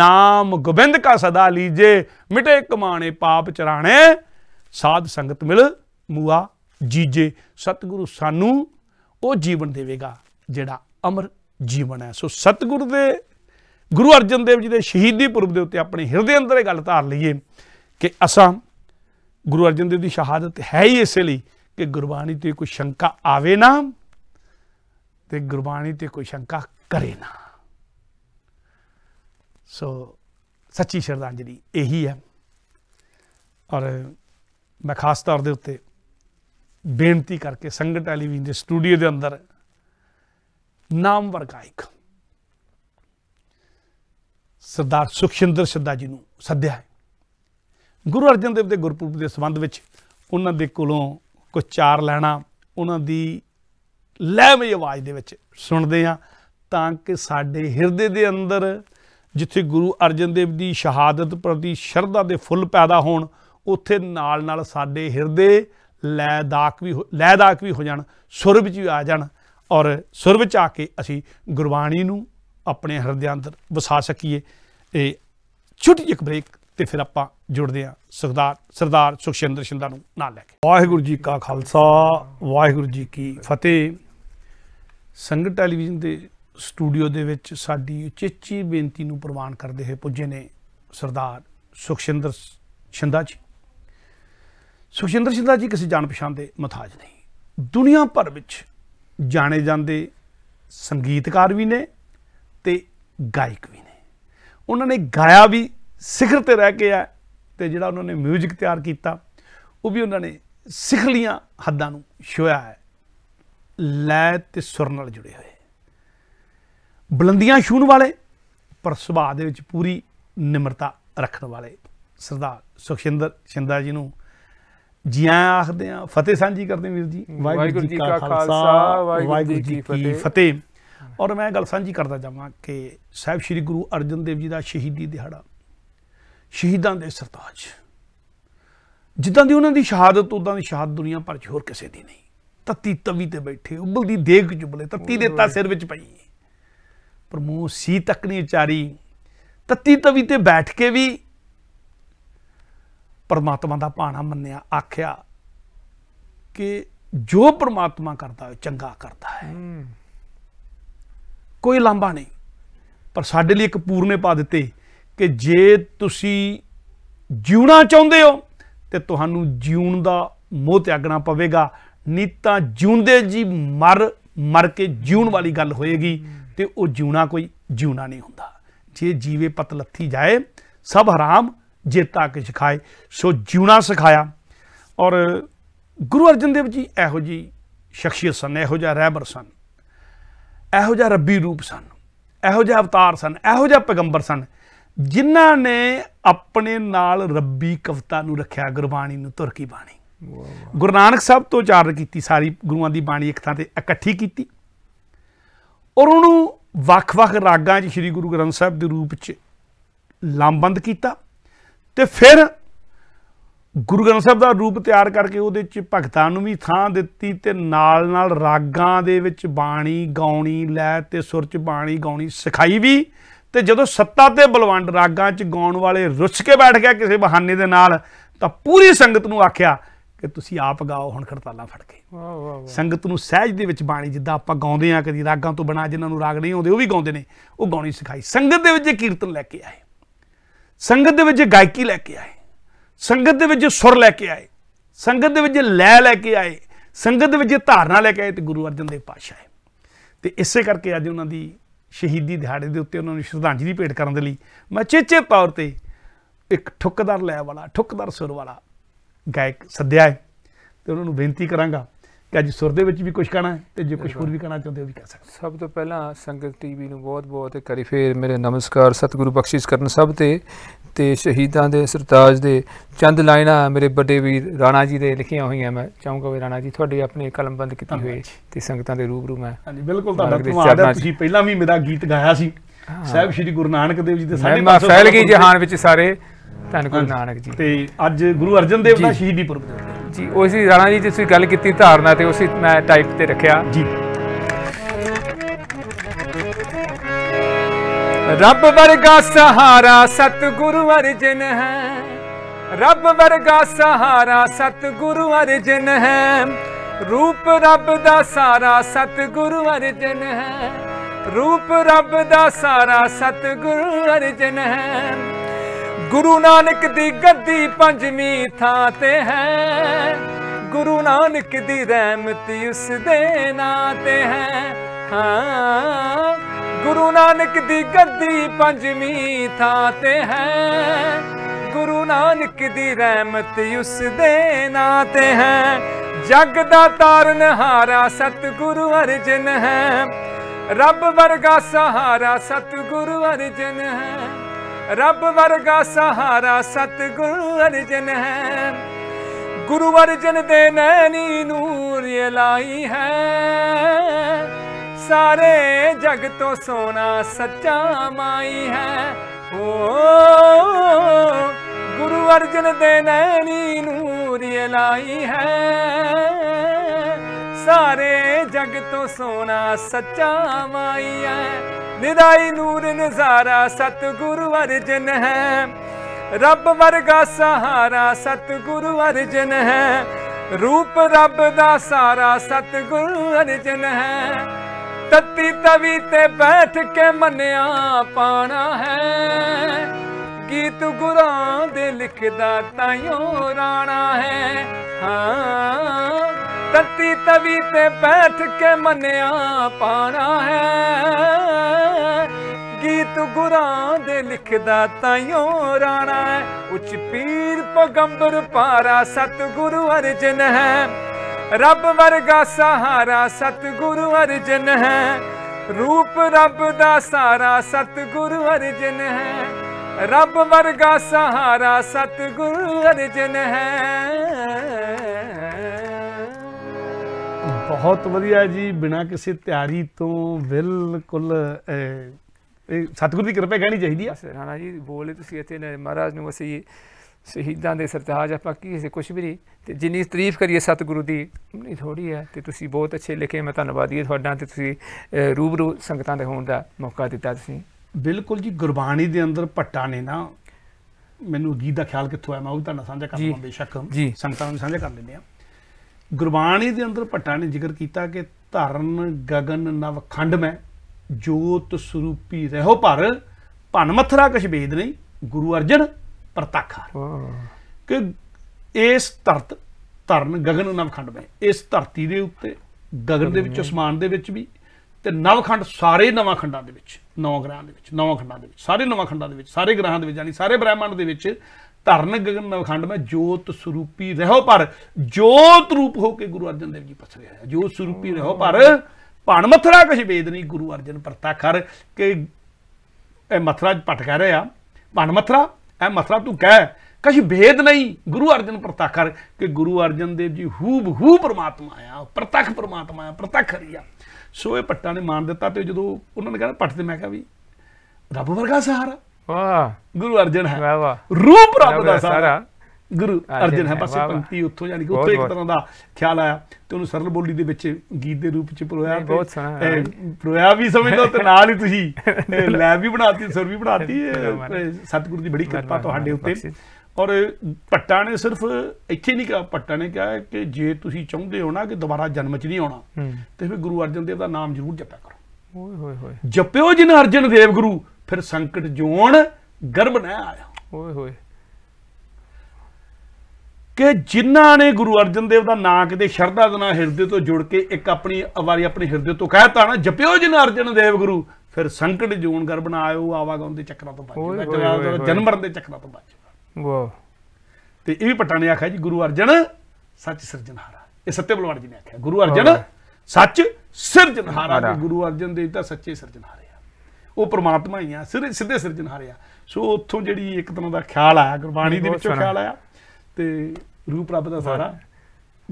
ਨਾਮ ਗੋਬਿੰਦ ਕਾ ਸਦਾ ਲੀਜੇ ਮਿਟੇ ਕਮਾਣੇ ਪਾਪ ਚਰਾਣੇ ਸਾਧ ਸੰਗਤ ਮਿਲ ਮੂਆ ਜੀਜੇ ਸਤਿਗੁਰੂ ਸਾਨੂੰ ਉਹ ਜੀਵਨ ਦੇਵੇਗਾ ਜਿਹੜਾ ਅਮਰ ਜੀਵਨ ਹੈ ਸੋ ਸਤਿਗੁਰ ਦੇ ਗੁਰੂ ਅਰਜਨ ਦੇਵ ਜੀ ਦੇ ਸ਼ਹੀਦੀ ਪੁਰਬ ਦੇ ਉੱਤੇ ਆਪਣੇ ਹਿਰਦੇ ਅੰਦਰ ਇਹ ਗੱਲ ਧਾਰ ਲਈਏ ਕਿ ਅਸਾਂ ਗੁਰੂ ਅਰਜਨ ਦੇਵ ਦੀ ਸ਼ਹਾਦਤ ਹੈ ਹੀ ਇਸੇ ਲਈ ਕਿ ਗੁਰਬਾਣੀ ਤੇ ਕੋਈ ਸ਼ੰਕਾ ਆਵੇ ਨਾ ਤੇ ਗੁਰਬਾਣੀ ਤੇ ਕੋਈ ਸ਼ੰਕਾ ਕਰੇ ਨਾ ਸੋ ਸੱਚੀ ਸ਼ਰਧਾਂਜਲੀ ਇਹੀ ਹੈ ਔਰ ਮੈਂ ਖਾਸ ਤੌਰ ਦੇ ਉੱਤੇ ਬੇਨਤੀ ਕਰਕੇ ਸੰਗਤ ਟੈਲੀਵਿਜ਼ਨ ਦੇ ਸਟੂਡੀਓ ਦੇ ਅੰਦਰ ਵਰਗਾ ਇੱਕ ਸਰਦਾਰ ਸੁਖਿੰਦਰ ਸ਼ੱਦਾ ਜੀ ਨੂੰ ਸੱਦਿਆ ਹੈ ਗੁਰੂ ਅਰਜਨ ਦੇਵ ਦੇ ਗੁਰਪੁਰਬ ਦੇ ਸੰਬੰਧ ਵਿੱਚ ਉਹਨਾਂ ਦੇ ਕੋਲੋਂ ਕੁਝ ਚਾਰ ਲੈਣਾ ਉਹਨਾਂ ਦੀ ਲਹਿਮਈ ਆਵਾਜ਼ ਦੇ ਵਿੱਚ ਸੁਣਦੇ ਆ ਤਾਂ ਕਿ ਸਾਡੇ ਹਿਰਦੇ ਦੇ ਅੰਦਰ ਜਿੱਥੇ ਗੁਰੂ ਅਰਜਨ ਦੇਵ ਦੀ ਸ਼ਹਾਦਤ ਪ੍ਰਤੀ ਸ਼ਰਧਾ ਦੇ ਫੁੱਲ ਪੈਦਾ ਹੋਣ ਉੱਥੇ ਨਾਲ ਨਾਲ ਸਾਡੇ ਹਿਰਦੇ ਲੈਦਾਕ ਵੀ ਲੈਦਾਕ ਵੀ ਹੋ ਜਾਣ ਸੁਰ ਵਿੱਚ ਵੀ ਆ ਜਾਣ ਔਰ ਸੁਰ ਵਿੱਚ ਆ ਕੇ ਅਸੀਂ ਗੁਰਬਾਣੀ ਨੂੰ ਆਪਣੇ ਹਿਰਦੇ ਅੰਦਰ ਵਸਾ ਸਕੀਏ ਤੇ ਛੋਟੀ ਜਿਹੀ ਬ੍ਰੇਕ ਤੇ ਫਿਰ ਆਪਾਂ ਜੁੜਦੇ ਆ ਸਰਦਾਰ ਸਰਦਾਰ ਸੁਖਸ਼ੇਂਦਰ ਸ਼ਿੰਦਾ ਨੂੰ ਨਾਲ ਲੈ ਕੇ ਵਾਹਿਗੁਰੂ ਜੀ ਕਾ ਖਾਲਸਾ ਵਾਹਿਗੁਰੂ ਜੀ ਕੀ ਫਤਿਹ ਸੰਗਤ ਟੈਲੀਵਿਜ਼ਨ ਦੇ ਸਟੂਡੀਓ ਦੇ ਵਿੱਚ ਸਾਡੀ ਉਚੇਚੀ ਬੇਨਤੀ ਨੂੰ ਪ੍ਰਵਾਨ ਕਰਦੇ ਹੋਏ ਪੁੱਜੇ ਨੇ ਸਰਦਾਰ ਸੁਖਸ਼ੇਂਦਰ ਸ਼ਿੰਦਾ ਜੀ ਸੁਖਸ਼ੇਂਦਰ ਸ਼ਿੰਦਾ ਜੀ ਕਿਸੇ ਜਾਣ ਪਛਾਣ ਦੇ ਮਥਾਜ ਨਹੀਂ ਦੁਨੀਆ ਭਰ ਵਿੱਚ ਜਾਣੇ ਜਾਂਦੇ ਸੰਗੀਤਕਾਰ ਵੀ ਨੇ ਤੇ ਗਾਇਕ ਵੀ ਉਹਨਾਂ ਨੇ ਗਾਇਆ ਵੀ ਸਿਖਰ ਤੇ ਰਹਿ ਕੇ ਆ ਤੇ ਜਿਹੜਾ ਉਹਨਾਂ ਨੇ 뮤직 ਤਿਆਰ ਕੀਤਾ ਉਹ ਵੀ ਉਹਨਾਂ ਨੇ ਸਿਖਲੀਆਂ ਹੱਦਾਂ ਨੂੰ ਛੋਇਆ ਹੈ ਲੈ ਤੇ ਸੁਰ ਨਾਲ ਜੁੜੇ ਹੋਏ ਬਲੰਦੀਆਂ ਛੂਣ ਵਾਲੇ ਪਰ ਸੁਭਾਅ ਦੇ ਵਿੱਚ ਪੂਰੀ ਨਿਮਰਤਾ ਰੱਖਣ ਵਾਲੇ ਸਰਦਾਰ ਸੁਖਸ਼ਿੰਦਰ ਸ਼ਿੰਦਾ ਜੀ ਨੂੰ ਜੀ ਆਖਦੇ ਆ ਫਤਿਹ ਸਾਂਝੀ ਕਰਦੇ ਵੀਰ ਜੀ ਵਾਹਿਗੁਰੂ ਜੀ ਕਾ ਖਾਲਸਾ ਵਾਹਿਗੁਰੂ ਜੀ ਕੀ ਫਤਿਹ ਔਰ ਮੈਂ ਗੱਲ ਸਾਂਝੀ ਕਰਦਾ ਜਾਵਾਂ ਕਿ ਸਾਹਿਬ ਸ੍ਰੀ ਗੁਰੂ ਅਰਜਨ ਦੇਵ ਜੀ ਦਾ ਸ਼ਹੀਦੀ ਦਿਹਾੜਾ ਸ਼ਹੀਦਾਂ ਦੇ ਸਰਤਾਜ ਜਿੱਦਾਂ ਦੀ ਉਹਨਾਂ ਦੀ ਸ਼ਹਾਦਤ ਉਦਾਂ ਦੀ ਸ਼ਹਾਦਤ ਦੁਨੀਆ ਭਰ 'ਚ ਹੋਰ ਕਿਸੇ ਦੀ ਨਹੀਂ ਤਤੀ ਤਵੀ ਤੇ ਬੈਠੇ ਉਬਲਦੀ ਦੇਗ ਚੁਬਲੇ ਤਤੀ ਦੇਤਾ ਸਿਰ ਵਿੱਚ ਪਈ ਪਰ ਮੂੰਹ ਸੀ ਤੱਕ ਨਹੀਂ ਉਚਾਰੀ ਤਤੀ ਤਵੀ ਤੇ ਬੈਠ ਕੇ ਵੀ ਪਰਮਾਤਮਾ ਦਾ ਭਾਣਾ ਮੰਨਿਆ ਆਖਿਆ ਕਿ ਜੋ ਪਰਮਾਤਮਾ ਕਰਦਾ ਹੈ ਚੰਗਾ ਕਰਦਾ ਹੈ ਕੋਈ ਲਾਂਬਾ ਨਹੀਂ ਪਰ ਸਾਡੇ ਲਈ ਇੱਕ ਪੂਰਨੇ ਪਾ ਦਿੱਤੇ ਕਿ ਜੇ ਤੁਸੀਂ ਜਿਉਣਾ ਚਾਹੁੰਦੇ ਹੋ ਤੇ ਤੁਹਾਨੂੰ ਜਿਉਣ ਦਾ ਮੋਹ ਤਿਆਗਣਾ ਪਵੇਗਾ ਨਹੀਂ ਤਾਂ ਜਿਉਂਦੇ ਜੀ ਮਰ ਮਰ ਕੇ ਜਿਉਣ ਵਾਲੀ ਗੱਲ ਹੋਏਗੀ ਤੇ ਉਹ ਜਿਉਣਾ ਕੋਈ ਜਿਉਣਾ ਨਹੀਂ ਹੁੰਦਾ ਜੇ ਜੀਵੇ ਪਤ ਲੱਥੀ ਜਾਏ ਸਭ ਹਰਾਮ ਜੇਤਾ ਕਿ ਸਿਖਾਏ ਸੋ ਜਿਉਣਾ ਸਿਖਾਇਆ ਔਰ ਗੁਰੂ ਅਰਜਨ ਦੇਵ ਜੀ ਇਹੋ ਜੀ ਸ਼ਖਸੀਅਤ ਸਨ ਇਹੋ ਜਿਹਾ ਰਹਿਬਰ ਸਨ ਇਹੋ ਜਿਹਾ ਰੱਬੀ ਰੂਪ ਸਨ ਇਹੋ ਜਿਹਾ ਅਵਤਾਰ ਸਨ ਇਹੋ ਜਿਹਾ ਪੈਗੰਬਰ ਸਨ ਜਿਨ੍ਹਾਂ ਨੇ ਆਪਣੇ ਨਾਲ ਰੱਬੀ ਕਵਤਾ ਨੂੰ ਰੱਖਿਆ ਗੁਰਬਾਣੀ ਨੂੰ ਤੁਰਕੀ ਬਾਣੀ ਗੁਰੂ ਨਾਨਕ ਸਾਹਿਬ ਤੋਂ ਉਚਾਰਨ ਕੀਤੀ ਸਾਰੀ ਗੁਰੂਆਂ ਦੀ ਬਾਣੀ ਇੱਕ ਥਾਂ ਤੇ ਇਕੱਠੀ ਕੀਤੀ ਔਰ ਉਹਨੂੰ ਵੱਖ-ਵੱਖ ਰਾਗਾਂ 'ਚ ਸ੍ਰੀ ਗੁਰੂ ਗ੍ਰੰਥ ਸਾਹਿਬ ਦੇ ਰੂਪ 'ਚ ਲਾਂਬੰਦ ਕੀਤਾ ਤੇ ਫਿਰ ਗੁਰੂ ਗ੍ਰੰਥ ਸਾਹਿਬ ਦਾ ਰੂਪ ਤਿਆਰ ਕਰਕੇ ਉਹਦੇ ਵਿੱਚ ਭਗਤਾਂ ਨੂੰ ਵੀ ਥਾਂ ਦਿੱਤੀ ਤੇ ਨਾਲ ਨਾਲ ਰਾਗਾਂ ਦੇ ਵਿੱਚ ਬਾਣੀ ਗਾਉਣੀ ਲੈ ਤੇ ਸੁਰ ਚ ਬਾਣੀ ਗਾਉਣੀ ਸਿਖਾਈ ਵੀ ਤੇ ਜਦੋਂ ਸੱਤਾ ਤੇ ਬਲਵੰਡ ਰਾਗਾਂ ਚ ਗਾਉਣ ਵਾਲੇ ਰੁੱਛ ਕੇ ਬੈਠ ਗਿਆ ਕਿਸੇ ਬਹਾਨੇ ਦੇ ਨਾਲ ਤਾਂ ਪੂਰੀ ਸੰਗਤ ਨੂੰ ਆਖਿਆ ਕਿ ਤੁਸੀਂ ਆਪ ਗਾਓ ਹੁਣ ਖੜਤਾਲਾਂ ਫੜ ਕੇ ਵਾਹ ਵਾਹ ਸੰਗਤ ਨੂੰ ਸਹਿਜ ਦੇ ਵਿੱਚ ਬਾਣੀ ਜਿੱਦਾਂ ਆਪਾਂ ਗਾਉਂਦੇ ਆ ਕਦੀ ਰਾਗਾਂ ਤੋਂ ਬਣਾ ਜਿਨ੍ਹਾਂ ਨੂੰ ਰਾਗ ਨਹੀਂ ਆਉਂਦੇ ਉਹ ਵੀ ਗਾਉਂਦੇ ਨੇ ਉਹ ਗਾਉਣੀ ਸਿਖਾਈ ਸੰਗਤ ਦੇ ਵਿੱਚ ਕੀਰਤਨ ਲੈ ਕੇ ਆਏ ਸੰਗਤ ਦੇ ਵਿੱਚ ਗਾਇਕੀ ਲੈ ਕੇ ਆਏ ਸੰਗਤ ਦੇ ਵਿੱਚ ਸੁਰ ਲੈ ਕੇ ਆਏ ਸੰਗਤ ਦੇ ਵਿੱਚ ਲੈ ਲੈ ਕੇ ਆਏ ਸੰਗਤ ਦੇ ਵਿੱਚ ਧਾਰਨਾ ਲੈ ਕੇ ਆਏ ਤੇ ਗੁਰੂ ਅਰਜਨ ਦੇਵ ਪਾਤਸ਼ਾਹ ਤੇ ਇਸੇ ਕਰਕੇ ਅੱਜ ਉਹਨਾਂ ਦੀ ਸ਼ਹੀਦੀ ਦਿਹਾੜੇ ਦੇ ਉੱਤੇ ਉਹਨਾਂ ਨੂੰ ਸ਼ਰਧਾਂਜਲੀ ਭੇਟ ਕਰਨ ਦੇ ਲਈ ਮੈਂ ਚੇਚੇ ਤੌਰ ਤੇ ਇੱਕ ਠੁੱਕਦਾਰ ਲੈ ਵਾਲਾ ਠੁੱਕਦਾਰ ਸੁਰ ਵਾਲਾ ਗਾਇਕ ਸੱਦਿਆ ਹੈ ਤੇ ਉਹਨਾਂ ਨੂੰ ਬੇਨਤੀ ਕਰਾਂਗਾ ਕਿ ਅੱਜ ਸੁਰ ਦੇ ਵਿੱਚ ਵੀ ਕੁਝ ਕਹਿਣਾ ਹੈ ਤੇ ਜੇ ਕੁਝ ਹੋਰ ਵੀ ਕਹਿਣਾ ਚਾਹੁੰਦੇ ਹੋ ਵੀ ਕਹਿ ਸਕਦੇ ਸਭ ਤੋਂ ਪਹਿਲਾਂ ਸੰਗਤ ਟੀਵੀ ਨੂੰ ਬਹੁਤ ਬਹੁਤ ਕਰੀ ਫੇਰ ਮੇਰੇ ਨਮਸਕਾਰ ਸਤਿਗੁਰੂ ਬਖਸ਼ਿਸ਼ ਕਰਨ ਸਭ ਤੇ ਤੇ ਸ਼ਹੀਦਾਂ ਦੇ ਸਰਤਾਜ ਦੇ ਚੰਦ ਲਾਈਨਾਂ ਮੇਰੇ ਵੱਡੇ ਵੀਰ ਰਾਣਾ ਜੀ ਦੇ ਲਿਖੀਆਂ ਹੋਈਆਂ ਮੈਂ ਚਾਹੂੰਗਾ ਵੀ ਰਾਣਾ ਜੀ ਤੁਹਾਡੀ ਆਪਣੇ ਕਲਮਬੰਦ ਕੀਤੀ ਹੋਈ ਤੇ ਸੰਗਤਾਂ ਦੇ ਰੂਬਰੂ ਮੈਂ ਹਾਂਜੀ ਬਿਲਕੁਲ ਤੁਹਾਡਾ ਧੰਨਵਾਦ ਹੈ ਤੁਸੀਂ ਪਹਿਲਾਂ ਵੀ ਮੇਰਾ ਗੀਤ ਗਾਇਆ ਸੀ ਸਾਹਿਬ ਸ਼੍ਰੀ ਗੁਰੂ ਨਾਨਕ ਦੇਵ ਜੀ ਦੇ 550 ਫੈਲ ਗਈ ਜਹਾਨ ਵਿੱਚ ਸਾਰੇ ਧੰਨ ਗੁਰੂ ਨਾਨਕ ਜੀ ਤੇ ਅੱਜ ਗੁਰੂ ਅਰਜਨ ਦੇਵ ਦਾ ਸ਼ਹੀਦੀ ਪੁਰਬ ਜੀ ਉਸੇ ਰਾਣਾ ਜੀ ਜਿਸ ਵੀ ਗੱਲ ਕੀਤੀ ਧਾਰਨਾ ਤੇ ਉਸੇ ਮੈਂ ਟਾਈਪ ਤੇ ਰੱਖਿਆ ਜੀ ਰੱਬ ਵਰਗਾ ਸਹਾਰਾ ਸਤਿਗੁਰੂ ਅਰਜਨ ਹੈ ਰੱਬ ਵਰਗਾ ਸਹਾਰਾ ਸਤਿਗੁਰੂ ਅਰਜਨ ਹੈ ਰੂਪ ਰੱਬ ਦਾ ਸਾਰਾ ਸਤਿਗੁਰੂ ਅਰਜਨ ਹੈ ਰੂਪ ਰੱਬ ਦਾ ਸਾਰਾ ਸਤਿਗੁਰੂ ਅਰਜਨ ਹੈ ਗੁਰੂ ਨਾਨਕ ਦੀ ਗੱਦੀ ਪੰਜਵੀਂ ਥਾਂ ਤੇ ਹੈ ਗੁਰੂ ਨਾਨਕ ਦੀ ਰਹਿਮਤ ਉਸ ਦੇ ਨਾਂ ਤੇ ਹੈ ਹਾਂ ਗੁਰੂ ਨਾਨਕ ਦੀ ਗੱਦੀ ਪੰਜਵੀਂ ਥਾਂ ਤੇ ਹੈ ਗੁਰੂ ਨਾਨਕ ਦੀ ਰਹਿਮਤ ਉਸ ਦੇ ਨਾਂ ਤੇ ਹੈ ਜਗ ਦਾ ਤਾਰਨ ਹਾਰਾ ਸਤਿਗੁਰੂ ਅਰਜਨ ਹੈ ਰੱਬ ਵਰਗਾ ਸਹਾਰਾ ਸਤਿਗੁਰੂ ਅਰਜਨ ਹੈ ਰੱਬ ਵਰਗਾ ਸਹਾਰਾ ਸਤਿਗੁਰੂ ਅਰਜਨ ਹੈ ਗੁਰੂ ਅਰਜਨ ਦੇ ਨੈਣੀ ਨੂਰ ਲਾਈ ਹੈ ਸਾਰੇ ਜਗ ਤੋਂ ਸੋਨਾ ਸੱਚਾ ਮਾਈ ਹੈ ਓ ਗੁਰੂ ਅਰਜਨ ਦੇ ਨੈਣੀ ਨੂਰੀ ਲਾਈ ਹੈ ਸਾਰੇ ਜਗ ਤੋਂ ਸੋਨਾ ਸੱਚਾ ਮਾਈ ਹੈ ਨਿਦਾਈ ਨੂਰ ਨਜ਼ਾਰਾ ਸਤ ਗੁਰੂ ਅਰਜਨ ਹੈ ਰੱਬ ਵਰਗਾ ਸਹਾਰਾ ਸਤ ਗੁਰੂ ਅਰਜਨ ਹੈ ਰੂਪ ਰੱਬ ਦਾ ਸਾਰਾ ਸਤ ਗੁਰੂ ਅਰਜਨ ਹੈ ਤਤੀ ਤਵੀ ਤੇ ਬੈਠ ਕੇ ਮੰਨਿਆ ਪਾਣਾ ਹੈ ਗੀਤ ਗੁਰਾਂ ਦੇ ਲਿਖਦਾ ਤਾਈਓ ਰਾਣਾ ਹੈ ਹਾਂ ਤਤੀ ਤਵੀ ਤੇ ਬੈਠ ਕੇ ਮੰਨਿਆ ਪਾਣਾ ਹੈ ਗੀਤ ਗੁਰਾਂ ਦੇ ਲਿਖਦਾ ਤਾਈਓ ਰਾਣਾ ਹੈ ਉੱਚ ਪੀਰ ਪਗੰਬਰ ਪਾਰਾ ਸਤਗੁਰੂ ਅਰਜਨ ਹੈ ਰੱਬ ਵਰਗਾ ਸਹਾਰਾ ਸਤਿਗੁਰੂ ਅਰਜਨ ਹੈ ਰੂਪ ਰੱਬ ਦਾ ਸਾਰਾ ਸਤਿਗੁਰੂ ਅਰਜਨ ਹੈ ਰੱਬ ਵਰਗਾ ਸਹਾਰਾ ਸਤਿਗੁਰੂ ਅਰਜਨ ਹੈ ਬਹੁਤ ਵਧੀਆ ਜੀ ਬਿਨਾ ਕਿਸੇ ਤਿਆਰੀ ਤੋਂ ਬਿਲਕੁਲ ਸਤਿਗੁਰੂ ਦੀ ਕਿਰਪਾ ਕਹਿਣੀ ਚਾਹੀਦੀ ਆ ਰਾਣਾ ਜੀ ਬੋਲੇ ਤੁਸੀਂ ਇੱਥੇ ਮਹਾਰਾਜ ਨੂੰ ਅਸੀਂ ਸ਼ਹੀਦਾਂ ਦੇ ਸਰਤਾਜ ਆਪਾਂ ਕਿਸੇ ਕੁਝ ਵੀ ਨਹੀਂ ਤੇ ਜਿੰਨੀ ਤਾਰੀਫ ਕਰੀਏ ਸਤਿਗੁਰੂ ਦੀ ਨਹੀਂ ਥੋੜੀ ਹੈ ਤੇ ਤੁਸੀਂ ਬਹੁਤ ਅੱਛੇ ਲਿਖੇ ਮੈਂ ਧੰਨਵਾਦੀ ਹਾਂ ਤੁਹਾਡਾ ਤੇ ਤੁਸੀਂ ਰੂਬਰੂ ਸੰਗਤਾਂ ਦੇ ਹੋਣ ਦਾ ਮੌਕਾ ਦਿੱਤਾ ਤੁਸੀਂ ਬਿਲਕੁਲ ਜੀ ਗੁਰਬਾਣੀ ਦੇ ਅੰਦਰ ਪੱਟਾ ਨੇ ਨਾ ਮੈਨੂੰ ਗੀਤ ਦਾ ਖਿਆਲ ਕਿੱਥੋਂ ਆਇਆ ਮੈਂ ਉਹ ਵੀ ਤੁਹਾਨੂੰ ਸਾਂਝਾ ਕਰਾਂਗਾ ਬੇਸ਼ੱਕ ਸੰਗਤਾਂ ਨੂੰ ਸਾਂਝਾ ਕਰ ਲੈਂਦੇ ਆ ਗੁਰਬਾਣੀ ਦੇ ਅੰਦਰ ਪੱਟਾ ਨੇ ਜ਼ਿਕਰ ਕੀਤਾ ਕਿ ਧਰਨ ਗगन ਨਵ ਖੰਡ ਮੈਂ ਜੋਤ ਸਰੂਪੀ ਰਹੋ ਪਰ ਭਨ ਮਥਰਾ ਕਛ ਵੇਦ ਨਹੀਂ ਗੁਰੂ ਅਰਜਨ ਪ੍ਰਤੱਖ ਕਿ ਇਸ ਧਰਤ ਧਰਨ ਗगन ਨਵਖੰਡ ਵਿੱਚ ਇਸ ਧਰਤੀ ਦੇ ਉੱਤੇ ਗगन ਦੇ ਵਿੱਚ ਅਸਮਾਨ ਦੇ ਵਿੱਚ ਵੀ ਤੇ ਨਵਖੰਡ ਸਾਰੇ ਨਵਾਂ ਖੰਡਾਂ ਦੇ ਵਿੱਚ ਨੌ ਗ੍ਰਹਿਾਂ ਦੇ ਵਿੱਚ ਨੌ ਖੰਡਾਂ ਦੇ ਵਿੱਚ ਸਾਰੇ ਨਵਾਂ ਖੰਡਾਂ ਦੇ ਵਿੱਚ ਸਾਰੇ ਗ੍ਰਹਿਾਂ ਦੇ ਵਿੱਚ ਯਾਨੀ ਸਾਰੇ ਬ੍ਰਹਿਮੰਡ ਦੇ ਵਿੱਚ ਧਰਨ ਗगन ਨਵਖੰਡ ਮੈਂ ਜੋਤ ਸਰੂਪੀ ਰਹੋ ਪਰ ਜੋਤ ਰੂਪ ਹੋ ਕੇ ਗੁਰੂ ਅਰਜਨ ਦੇਵ ਜੀ ਪਸਰੇ ਆਇਆ ਜੋਤ ਸਰੂਪੀ ਰਹੋ ਪਰ ਭਾਣ ਮਥਰਾ ਕਛ ਵੇਦ ਨਹੀਂ ਗੁਰੂ ਅਰਜਨ ਪ੍ਰਤਾਖਰ ਕਿ ਇਹ ਮਥਰਾ ਕਰ ਰਿਹਾ ਭਾਣ ਮਥਰਾ ਇਹ ਮਸਲਾ ਤੂੰ ਕਹਿ ਕਛ ਭੇਦ ਨਹੀਂ ਗੁਰੂ ਅਰਜਨ ਪ੍ਰਤੱਖ ਕਰ ਕਿ ਗੁਰੂ ਅਰਜਨ ਦੇਵ ਜੀ ਹੂਬ ਹੂ ਪ੍ਰਮਾਤਮਾ ਆ ਪ੍ਰਤੱਖ ਪ੍ਰਮਾਤਮਾ ਆ ਪ੍ਰਤੱਖ ਰਿਆ ਸੋ ਇਹ ਪੱਟਾਂ ਨੇ ਮਾਨ ਦਿੱਤਾ ਤੇ ਜਦੋਂ ਉਹਨਾਂ ਨੇ ਕਹਿੰਦਾ ਪੱਟ ਤੇ ਮੈਂ ਕਿਹਾ ਵੀ ਰੱਬ ਵਰਗਾ ਸਹਾਰਾ ਵਾਹ ਗੁਰੂ ਅਰਜਨ ਹੈ ਵਾਹ ਵਾਹ ਰੂਪ ਰੱਬ ਦਾ ਸਹਾਰਾ ਗੁਰੂ ਅਰਜਨ ਹੈ ਬਸ ਪੰਕਤੀ ਉੱਥੋਂ ਯਾਨੀ ਕਿ ਉੱਥੇ ਇੱਕ ਤਰ੍ਹਾਂ ਦਾ ਖਿਆਲ ਆਇਆ ਤੇ ਉਹਨੂੰ ਸਰਲ ਬੋਲੀ ਦੇ ਵਿੱਚ ਗੀਤ ਦੇ ਰੂਪ ਚ ਪਰੋਇਆ ਬਹੁਤ ਸੋਹਣਾ ਪਰੋਇਆ ਵੀ ਸਮਝਦਾ ਤੇ ਨਾਲ ਹੀ ਤੁਸੀਂ ਲੈ ਵੀ ਬਣਾਤੀ ਸੁਰ ਵੀ ਬਣਾਤੀ ਸਤਿਗੁਰੂ ਦੀ ਬੜੀ ਕਿਰਪਾ ਤੁਹਾਡੇ ਉੱਤੇ ਔਰ ਪੱਟਾ ਨੇ ਸਿਰਫ ਇੱਥੇ ਨਹੀਂ ਕਿਹਾ ਪੱਟਾ ਨੇ ਕਿਹਾ ਕਿ ਜੇ ਤੁਸੀਂ ਚਾਹੁੰਦੇ ਹੋ ਨਾ ਕਿ ਦੁਬਾਰਾ ਜਨਮ ਚ ਨਹੀਂ ਆਉਣਾ ਤੇ ਫਿਰ ਗੁਰੂ ਅਰਜਨ ਦੇਵ ਦਾ ਨਾਮ ਜ਼ਰੂਰ ਜਪਿਆ ਕਰੋ ਓਏ ਹੋਏ ਹੋਏ ਜਪਿਓ ਜਿਨ ਅਰਜਨ ਦੇਵ ਗੁਰੂ ਫਿਰ ਸੰਕਟ ਜੋਣ ਗਰਭ ਨਾ ਆਇਆ ਓਏ ਹੋਏ ਕਿ ਜਿਨ੍ਹਾਂ ਨੇ ਗੁਰੂ ਅਰਜਨ ਦੇਵ ਦਾ ਨਾਂ ਕਿਤੇ ਸ਼ਰਧਾ ਦੇ ਨਾਲ ਹਿਰਦੇ ਤੋਂ ਜੁੜ ਕੇ ਇੱਕ ਆਪਣੀ ਵਾਰੀ ਆਪਣੇ ਹਿਰਦੇ ਤੋਂ ਕਹਿਤਾ ਨਾ ਜਪਿਓ ਜਿਨ ਅਰਜਨ ਦੇਵ ਗੁਰੂ ਫਿਰ ਸੰਕਟ ਜੂਨ ਕਰ ਬਣਾਇਓ ਆਵਾਗਾਉਂ ਦੇ ਚੱਕਰਾਂ ਤੋਂ ਬਚੋ ਜਨਮਰ ਦੇ ਚੱਕਰਾਂ ਤੋਂ ਬਚੋ ਵਾਹ ਤੇ ਇਹ ਵੀ ਪਟਾ ਨੇ ਆਖਿਆ ਜੀ ਗੁਰੂ ਅਰਜਨ ਸੱਚ ਸਿਰਜਣਹਾਰਾ ਇਹ ਸੱਤੇ ਬਲਵਾਰ ਜੀ ਨੇ ਆਖਿਆ ਗੁਰੂ ਅਰਜਨ ਸੱਚ ਸਿਰਜਣਹਾਰਾ ਜੀ ਗੁਰੂ ਅਰਜਨ ਦੇਵ ਤਾਂ ਸੱਚੇ ਸਿਰਜਣਹਾਰੇ ਆ ਉਹ ਪ੍ਰਮਾਤਮਾ ਹੀ ਆ ਸਿਰੇ ਸਿੱਧੇ ਸਿਰਜਣਹਾਰੇ ਆ ਸੋ ਉੱਥੋਂ ਜਿਹੜੀ ਇੱਕ ਤਰ੍ਹਾਂ ਦਾ ਖਿਆਲ ਆਇਆ ਗੁਰਬਾਣੀ ਦੇ ਵਿੱਚੋਂ ਖਿਆਲ ਆਇਆ ਤੇ ਰੂਪ ਰੱਬ ਦਾ ਸਾਰਾ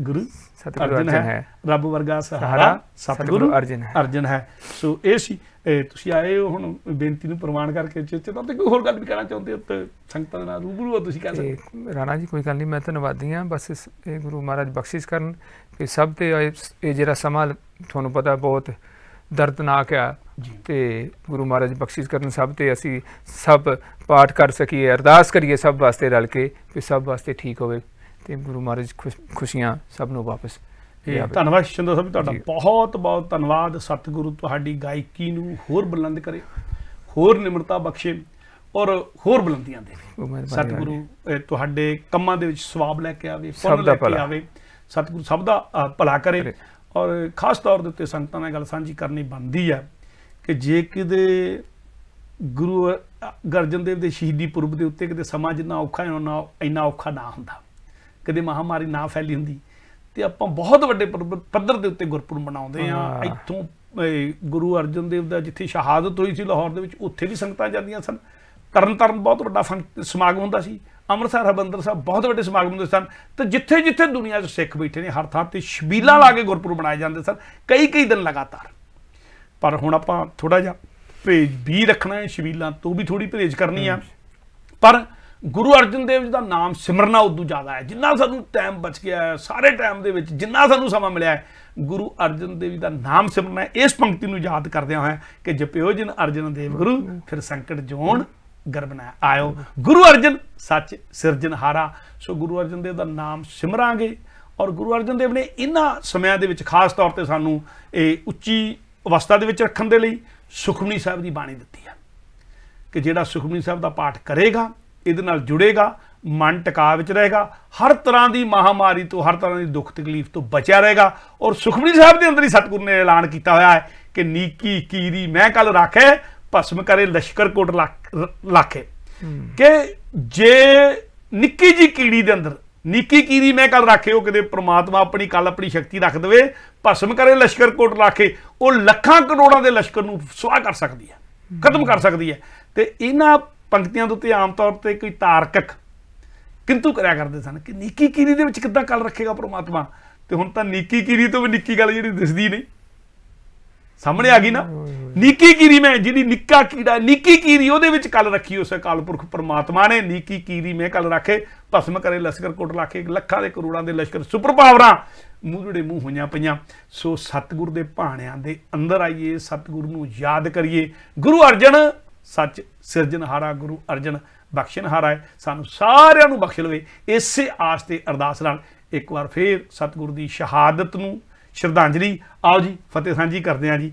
ਗੁਰੂ ਸਤਿਗੁਰੂ ਅਰਜਨ ਹੈ ਰੱਬ ਵਰਗਾ ਸਹਾਰਾ ਸਤਿਗੁਰੂ ਅਰਜਨ ਹੈ ਅਰਜਨ ਹੈ ਸੋ ਇਹ ਸੀ ਤੁਸੀਂ ਆਏ ਹੋ ਹੁਣ ਬੇਨਤੀ ਨੂੰ ਪ੍ਰਮਾਣ ਕਰਕੇ ਚੇਤੇ ਤਾਂ ਤੇ ਕੋਈ ਹੋਰ ਗੱਲ ਵੀ ਕਹਿਣਾ ਚਾਹੁੰਦੇ ਹੋ ਤੇ ਸੰਗਤਾਂ ਨਾਲ ਰੂਬਰੂ ਹੋ ਤੁਸੀਂ ਕਹਿ ਸਕਦੇ ਰਾਣਾ ਜੀ ਕੋਈ ਗੱਲ ਨਹੀਂ ਮੈਂ ਧੰਨਵਾਦੀ ਆ ਬਸ ਇਹ ਗੁਰੂ ਮਹਾਰਾਜ ਬਖਸ਼ਿਸ਼ ਕਰਨ ਕਿ ਸਭ ਤੇ ਇਹ ਜਿਹੜਾ ਸਮਾਂ ਤੁਹਾਨੂੰ ਪਤਾ ਬਹੁਤ ਦਰਦਨਾਕ ਆ ਤੇ ਗੁਰੂ ਮਹਾਰਾਜ ਬਖਸ਼ਿਸ਼ ਕਰਨ ਸਭ ਤੇ ਅਸੀਂ ਸਭ ਪਾਠ ਕਰ ਸਕੀਏ ਅਰਦਾਸ ਕਰੀਏ ਸਭ ਵਾਸਤੇ ਰਲ ਕੇ ਕਿ ਸਭ ਵਾਸਤੇ ਠੀਕ ਹੋਵੇ ਤੇ ਗੁਰੂ ਮਹਾਰਾਜ ਖੁਸ਼ੀਆਂ ਸਭ ਨੂੰ ਵਾਪਸ ਧੰਨਵਾਦ ਸ਼ਿੰਦੋ ਸਾਹਿਬ ਤੁਹਾਡਾ ਬਹੁਤ ਬਹੁਤ ਧੰਨਵਾਦ ਸਤਿਗੁਰੂ ਤੁਹਾਡੀ ਗਾਇਕੀ ਨੂੰ ਹੋਰ ਬੁਲੰਦ ਕਰੇ ਹੋਰ ਨਿਮਰਤਾ ਬਖਸ਼ੇ ਔਰ ਹੋਰ ਬੁਲੰਦੀਆਂ ਦੇ ਸਤਿਗੁਰੂ ਤੁਹਾਡੇ ਕੰਮਾਂ ਦੇ ਵਿੱਚ ਸਵਾਬ ਲੈ ਕੇ ਆਵੇ ਫਲ ਲੈ ਕੇ ਆਵੇ ਸਤਿਗੁਰੂ ਸਭ ਦਾ ਭਲਾ ਕਰੇ ਔਰ ਖਾਸ ਤੌਰ ਦੇ ਉੱਤੇ ਸੰਗਤਾਂ ਨਾਲ ਗੱਲ ਸਾਂਝੀ ਕਰਨੀ ਬਣਦੀ ਹੈ ਕਿ ਜੇ ਕਿਤੇ ਗੁਰੂ ਗਰਜਨ ਦੇਵ ਦੇ ਸ਼ਹੀਦੀ ਪੁਰਬ ਦੇ ਉੱਤੇ ਕਿਤੇ ਸਮਾਂ ਜਿੰਨਾ ਔਖਾ ਹੈ ਨਾ ਇੰਨਾ ਔਖਾ ਨਾ ਹੁੰਦਾ ਕਿਤੇ ਮਹਾਮਾਰੀ ਨਾ ਫੈਲੀ ਹੁੰਦੀ ਤੇ ਆਪਾਂ ਬਹੁਤ ਵੱਡੇ ਪੱਧਰ ਦੇ ਉੱਤੇ ਗੁਰਪੁਰਬ ਮਨਾਉਂਦੇ ਆ ਇੱਥੋਂ ਗੁਰੂ ਅਰਜਨ ਦੇਵ ਦਾ ਜਿੱਥੇ ਸ਼ਹਾਦਤ ਹੋਈ ਸੀ ਲਾਹੌਰ ਦੇ ਵਿੱਚ ਉੱਥੇ ਵੀ ਸੰਗਤਾਂ ਜਾਂਦੀਆਂ ਸਨ ਤਰਨਤਾਰਨ ਬਹੁਤ ਵੱਡਾ ਸਮਾਗਮ ਹੁੰਦਾ ਸੀ ਅੰਮ੍ਰਿਤਸਰ ਹਰਬੰਦਰ ਸਾਹਿਬ ਬਹੁਤ ਵੱਡੇ ਸਮਾਗਮ ਹੁੰਦੇ ਸਨ ਤੇ ਜਿੱਥੇ ਜਿੱਥੇ ਦੁਨੀਆ 'ਚ ਸਿੱਖ ਬੈਠੇ ਨੇ ਹਰ ਥਾਂ ਤੇ ਸ਼ਬੀਲਾ ਲਾ ਕੇ ਗੁਰਪੁਰਬ ਮਨਾਏ ਜਾਂਦੇ ਸਨ ਕਈ ਕਈ ਦਿਨ ਲਗਾਤਾਰ ਪਰ ਹੁਣ ਆਪਾਂ ਥੋੜਾ ਜਿਹਾ ਭੇਜ ਵੀ ਰੱਖਣਾ ਹੈ ਸ਼ਬੀਲਾ ਤੋਂ ਵੀ ਥੋੜੀ ਭੇਜ ਕਰਨੀ ਆ ਪਰ ਗੁਰੂ ਅਰਜਨ ਦੇਵ ਜੀ ਦਾ ਨਾਮ ਸਿਮਰਨਾ ਉਦੋਂ ਜ਼ਿਆਦਾ ਹੈ ਜਿੰਨਾ ਸਾਨੂੰ ਟਾਈਮ ਬਚ ਗਿਆ ਹੈ ਸਾਰੇ ਟਾਈਮ ਦੇ ਵਿੱਚ ਜਿੰਨਾ ਸਾਨੂੰ ਸਮਾਂ ਮਿਲਿਆ ਹੈ ਗੁਰੂ ਅਰਜਨ ਦੇਵ ਜੀ ਦਾ ਨਾਮ ਸਿਮਰਨਾ ਇਸ ਪੰਕਤੀ ਨੂੰ ਯਾਦ ਕਰਦਿਆਂ ਹੋਇਆ ਕਿ ਜਪਿਓ ਜਨ ਅਰਜਨ ਦੇਵ ਗੁਰੂ ਫਿਰ ਸੰਕਟ ਜੋਨ ਗਰ ਬਣਾ ਆਇਓ ਗੁਰੂ ਅਰਜਨ ਸੱਚ ਸਿਰਜਣਹਾਰਾ ਸੋ ਗੁਰੂ ਅਰਜਨ ਦੇਵ ਦਾ ਨਾਮ ਸਿਮਰਾਂਗੇ ਔਰ ਗੁਰੂ ਅਰਜਨ ਦੇਵ ਨੇ ਇਹਨਾਂ ਸਮਿਆਂ ਦੇ ਵਿੱਚ ਖਾਸ ਤੌਰ ਤੇ ਸਾਨੂੰ ਇਹ ਉੱਚੀ ਅਵਸਥਾ ਦੇ ਵਿੱਚ ਰੱਖਣ ਦੇ ਲਈ ਸੁਖਮਨੀ ਸਾਹਿਬ ਦੀ ਬਾਣੀ ਦਿੱਤੀ ਹੈ ਕਿ ਜਿਹੜਾ ਸੁਖਮਨੀ ਸਾਹਿਬ ਦਾ ਪਾਠ ਕਰੇਗਾ ਇਹਦੇ ਨਾਲ ਜੁੜੇਗਾ ਮਨ ਟਿਕਾ ਵਿੱਚ ਰਹੇਗਾ ਹਰ ਤਰ੍ਹਾਂ ਦੀ ਮਹਾਮਾਰੀ ਤੋਂ ਹਰ ਤਰ੍ਹਾਂ ਦੀ ਦੁੱਖ ਤਕਲੀਫ ਤੋਂ ਬਚਿਆ ਰਹੇਗਾ ਔਰ ਸੁਖਮਨੀ ਸਾਹਿਬ ਦੇ ਅੰਦਰ ਹੀ ਸਤਿਗੁਰੂ ਨੇ ਐਲਾਨ ਕੀਤਾ ਹੋਇਆ ਹੈ ਕਿ ਨੀਕੀ ਕੀਰੀ ਮੈਂ ਕੱਲ ਰੱਖੇ ਭਸਮ ਕਰੇ ਲਸ਼ਕਰ ਕੋਟ ਲਾਖੇ ਕਿ ਜੇ ਨਿੱਕੀ ਜੀ ਕੀੜੀ ਦੇ ਅੰਦਰ ਨਿੱਕੀ ਕੀੜੀ ਮੈਂ ਕੱਲ ਉਹ ਕਿਤੇ ਪ੍ਰਮਾਤਮਾ ਆਪਣੀ ਕੱਲ ਆਪਣੀ ਸ਼ਕਤੀ ਰੱਖ ਦੇਵੇ ਭਸਮ ਕਰੇ ਲਸ਼ਕਰ ਕੋਟ ਲਾਖੇ ਉਹ ਲੱਖਾਂ ਕਰੋੜਾਂ ਦੇ ਲਸ਼ਕਰ ਨੂੰ ਸੁਆਹ ਕਰ ਸਕਦੀ ਹੈ ਖਤਮ ਕਰ ਸਕਦੀ ਹੈ ਤੇ ਇਹਨਾਂ ਪੰਕਤੀਆਂ ਦੇ ਉੱਤੇ ਆਮ ਤੌਰ ਤੇ ਕੋਈ ਤਾਰਕਕ ਕਿੰਤੂ ਕਰਿਆ ਕਰਦੇ ਸਨ ਕਿ ਨਿੱਕੀ ਕੀੜੀ ਦੇ ਵਿੱਚ ਕਿੱਦਾਂ ਕੱਲ ਰੱਖੇਗਾ ਪ੍ਰਮਾਤਮਾ ਤੇ ਹੁਣ ਤਾਂ ਨਿੱਕੀ ਕੀੜੀ ਤੋਂ ਵੀ ਨਿੱਕੀ ਗੱਲ ਜਿਹੜੀ ਦਿਸਦੀ ਨਹੀਂ ਸਾਹਮਣੇ ਆ ਗਈ ਨਾ ਨੀਕੀ ਕੀਰੀ ਮੈਂ ਜਿਹੜੀ ਨਿੱਕਾ ਕੀੜਾ ਨੀਕੀ ਕੀਰੀ ਉਹਦੇ ਵਿੱਚ ਕਲ ਰੱਖੀ ਉਸ ਅਕਾਲ ਪੁਰਖ ਪਰਮਾਤਮਾ ਨੇ ਨੀਕੀ ਕੀਰੀ ਮੈਂ ਕਲ ਰੱਖੇ ਭਸਮ ਕਰੇ ਲਸ਼ਕਰ ਕੋਟ ਲਾ ਕੇ ਲੱਖਾਂ ਦੇ ਕਰੋੜਾਂ ਦੇ ਲਸ਼ਕਰ ਸੁਪਰ ਪਾਵਰਾਂ ਮੂੰਹ ਜਿਹੜੇ ਮੂੰਹ ਹੋਈਆਂ ਪਈਆਂ ਸੋ ਸਤਗੁਰ ਦੇ ਭਾਣਿਆਂ ਦੇ ਅੰਦਰ ਆਈਏ ਸਤਗੁਰ ਨੂੰ ਯਾਦ ਕਰੀਏ ਗੁਰੂ ਅਰਜਨ ਸੱਚ ਸਿਰਜਨਹਾਰਾ ਗੁਰੂ ਅਰਜਨ ਬਖਸ਼ਣਹਾਰਾ ਹੈ ਸਾਨੂੰ ਸਾਰਿਆਂ ਨੂੰ ਬਖਸ਼ ਲਵੇ ਇਸੇ ਆਸ ਤੇ ਅਰਦਾਸ ਨਾਲ ਇੱਕ ਵਾਰ ਫੇਰ ਸਤਗੁਰ ਦੀ ਸ਼ਹਾਦਤ ਨੂੰ ਸ਼ਰਧਾਂਜਲੀ ਆਓ ਜੀ ਫਤਿਹ ਸਾਂਝੀ ਕਰਦੇ ਆਂ ਜੀ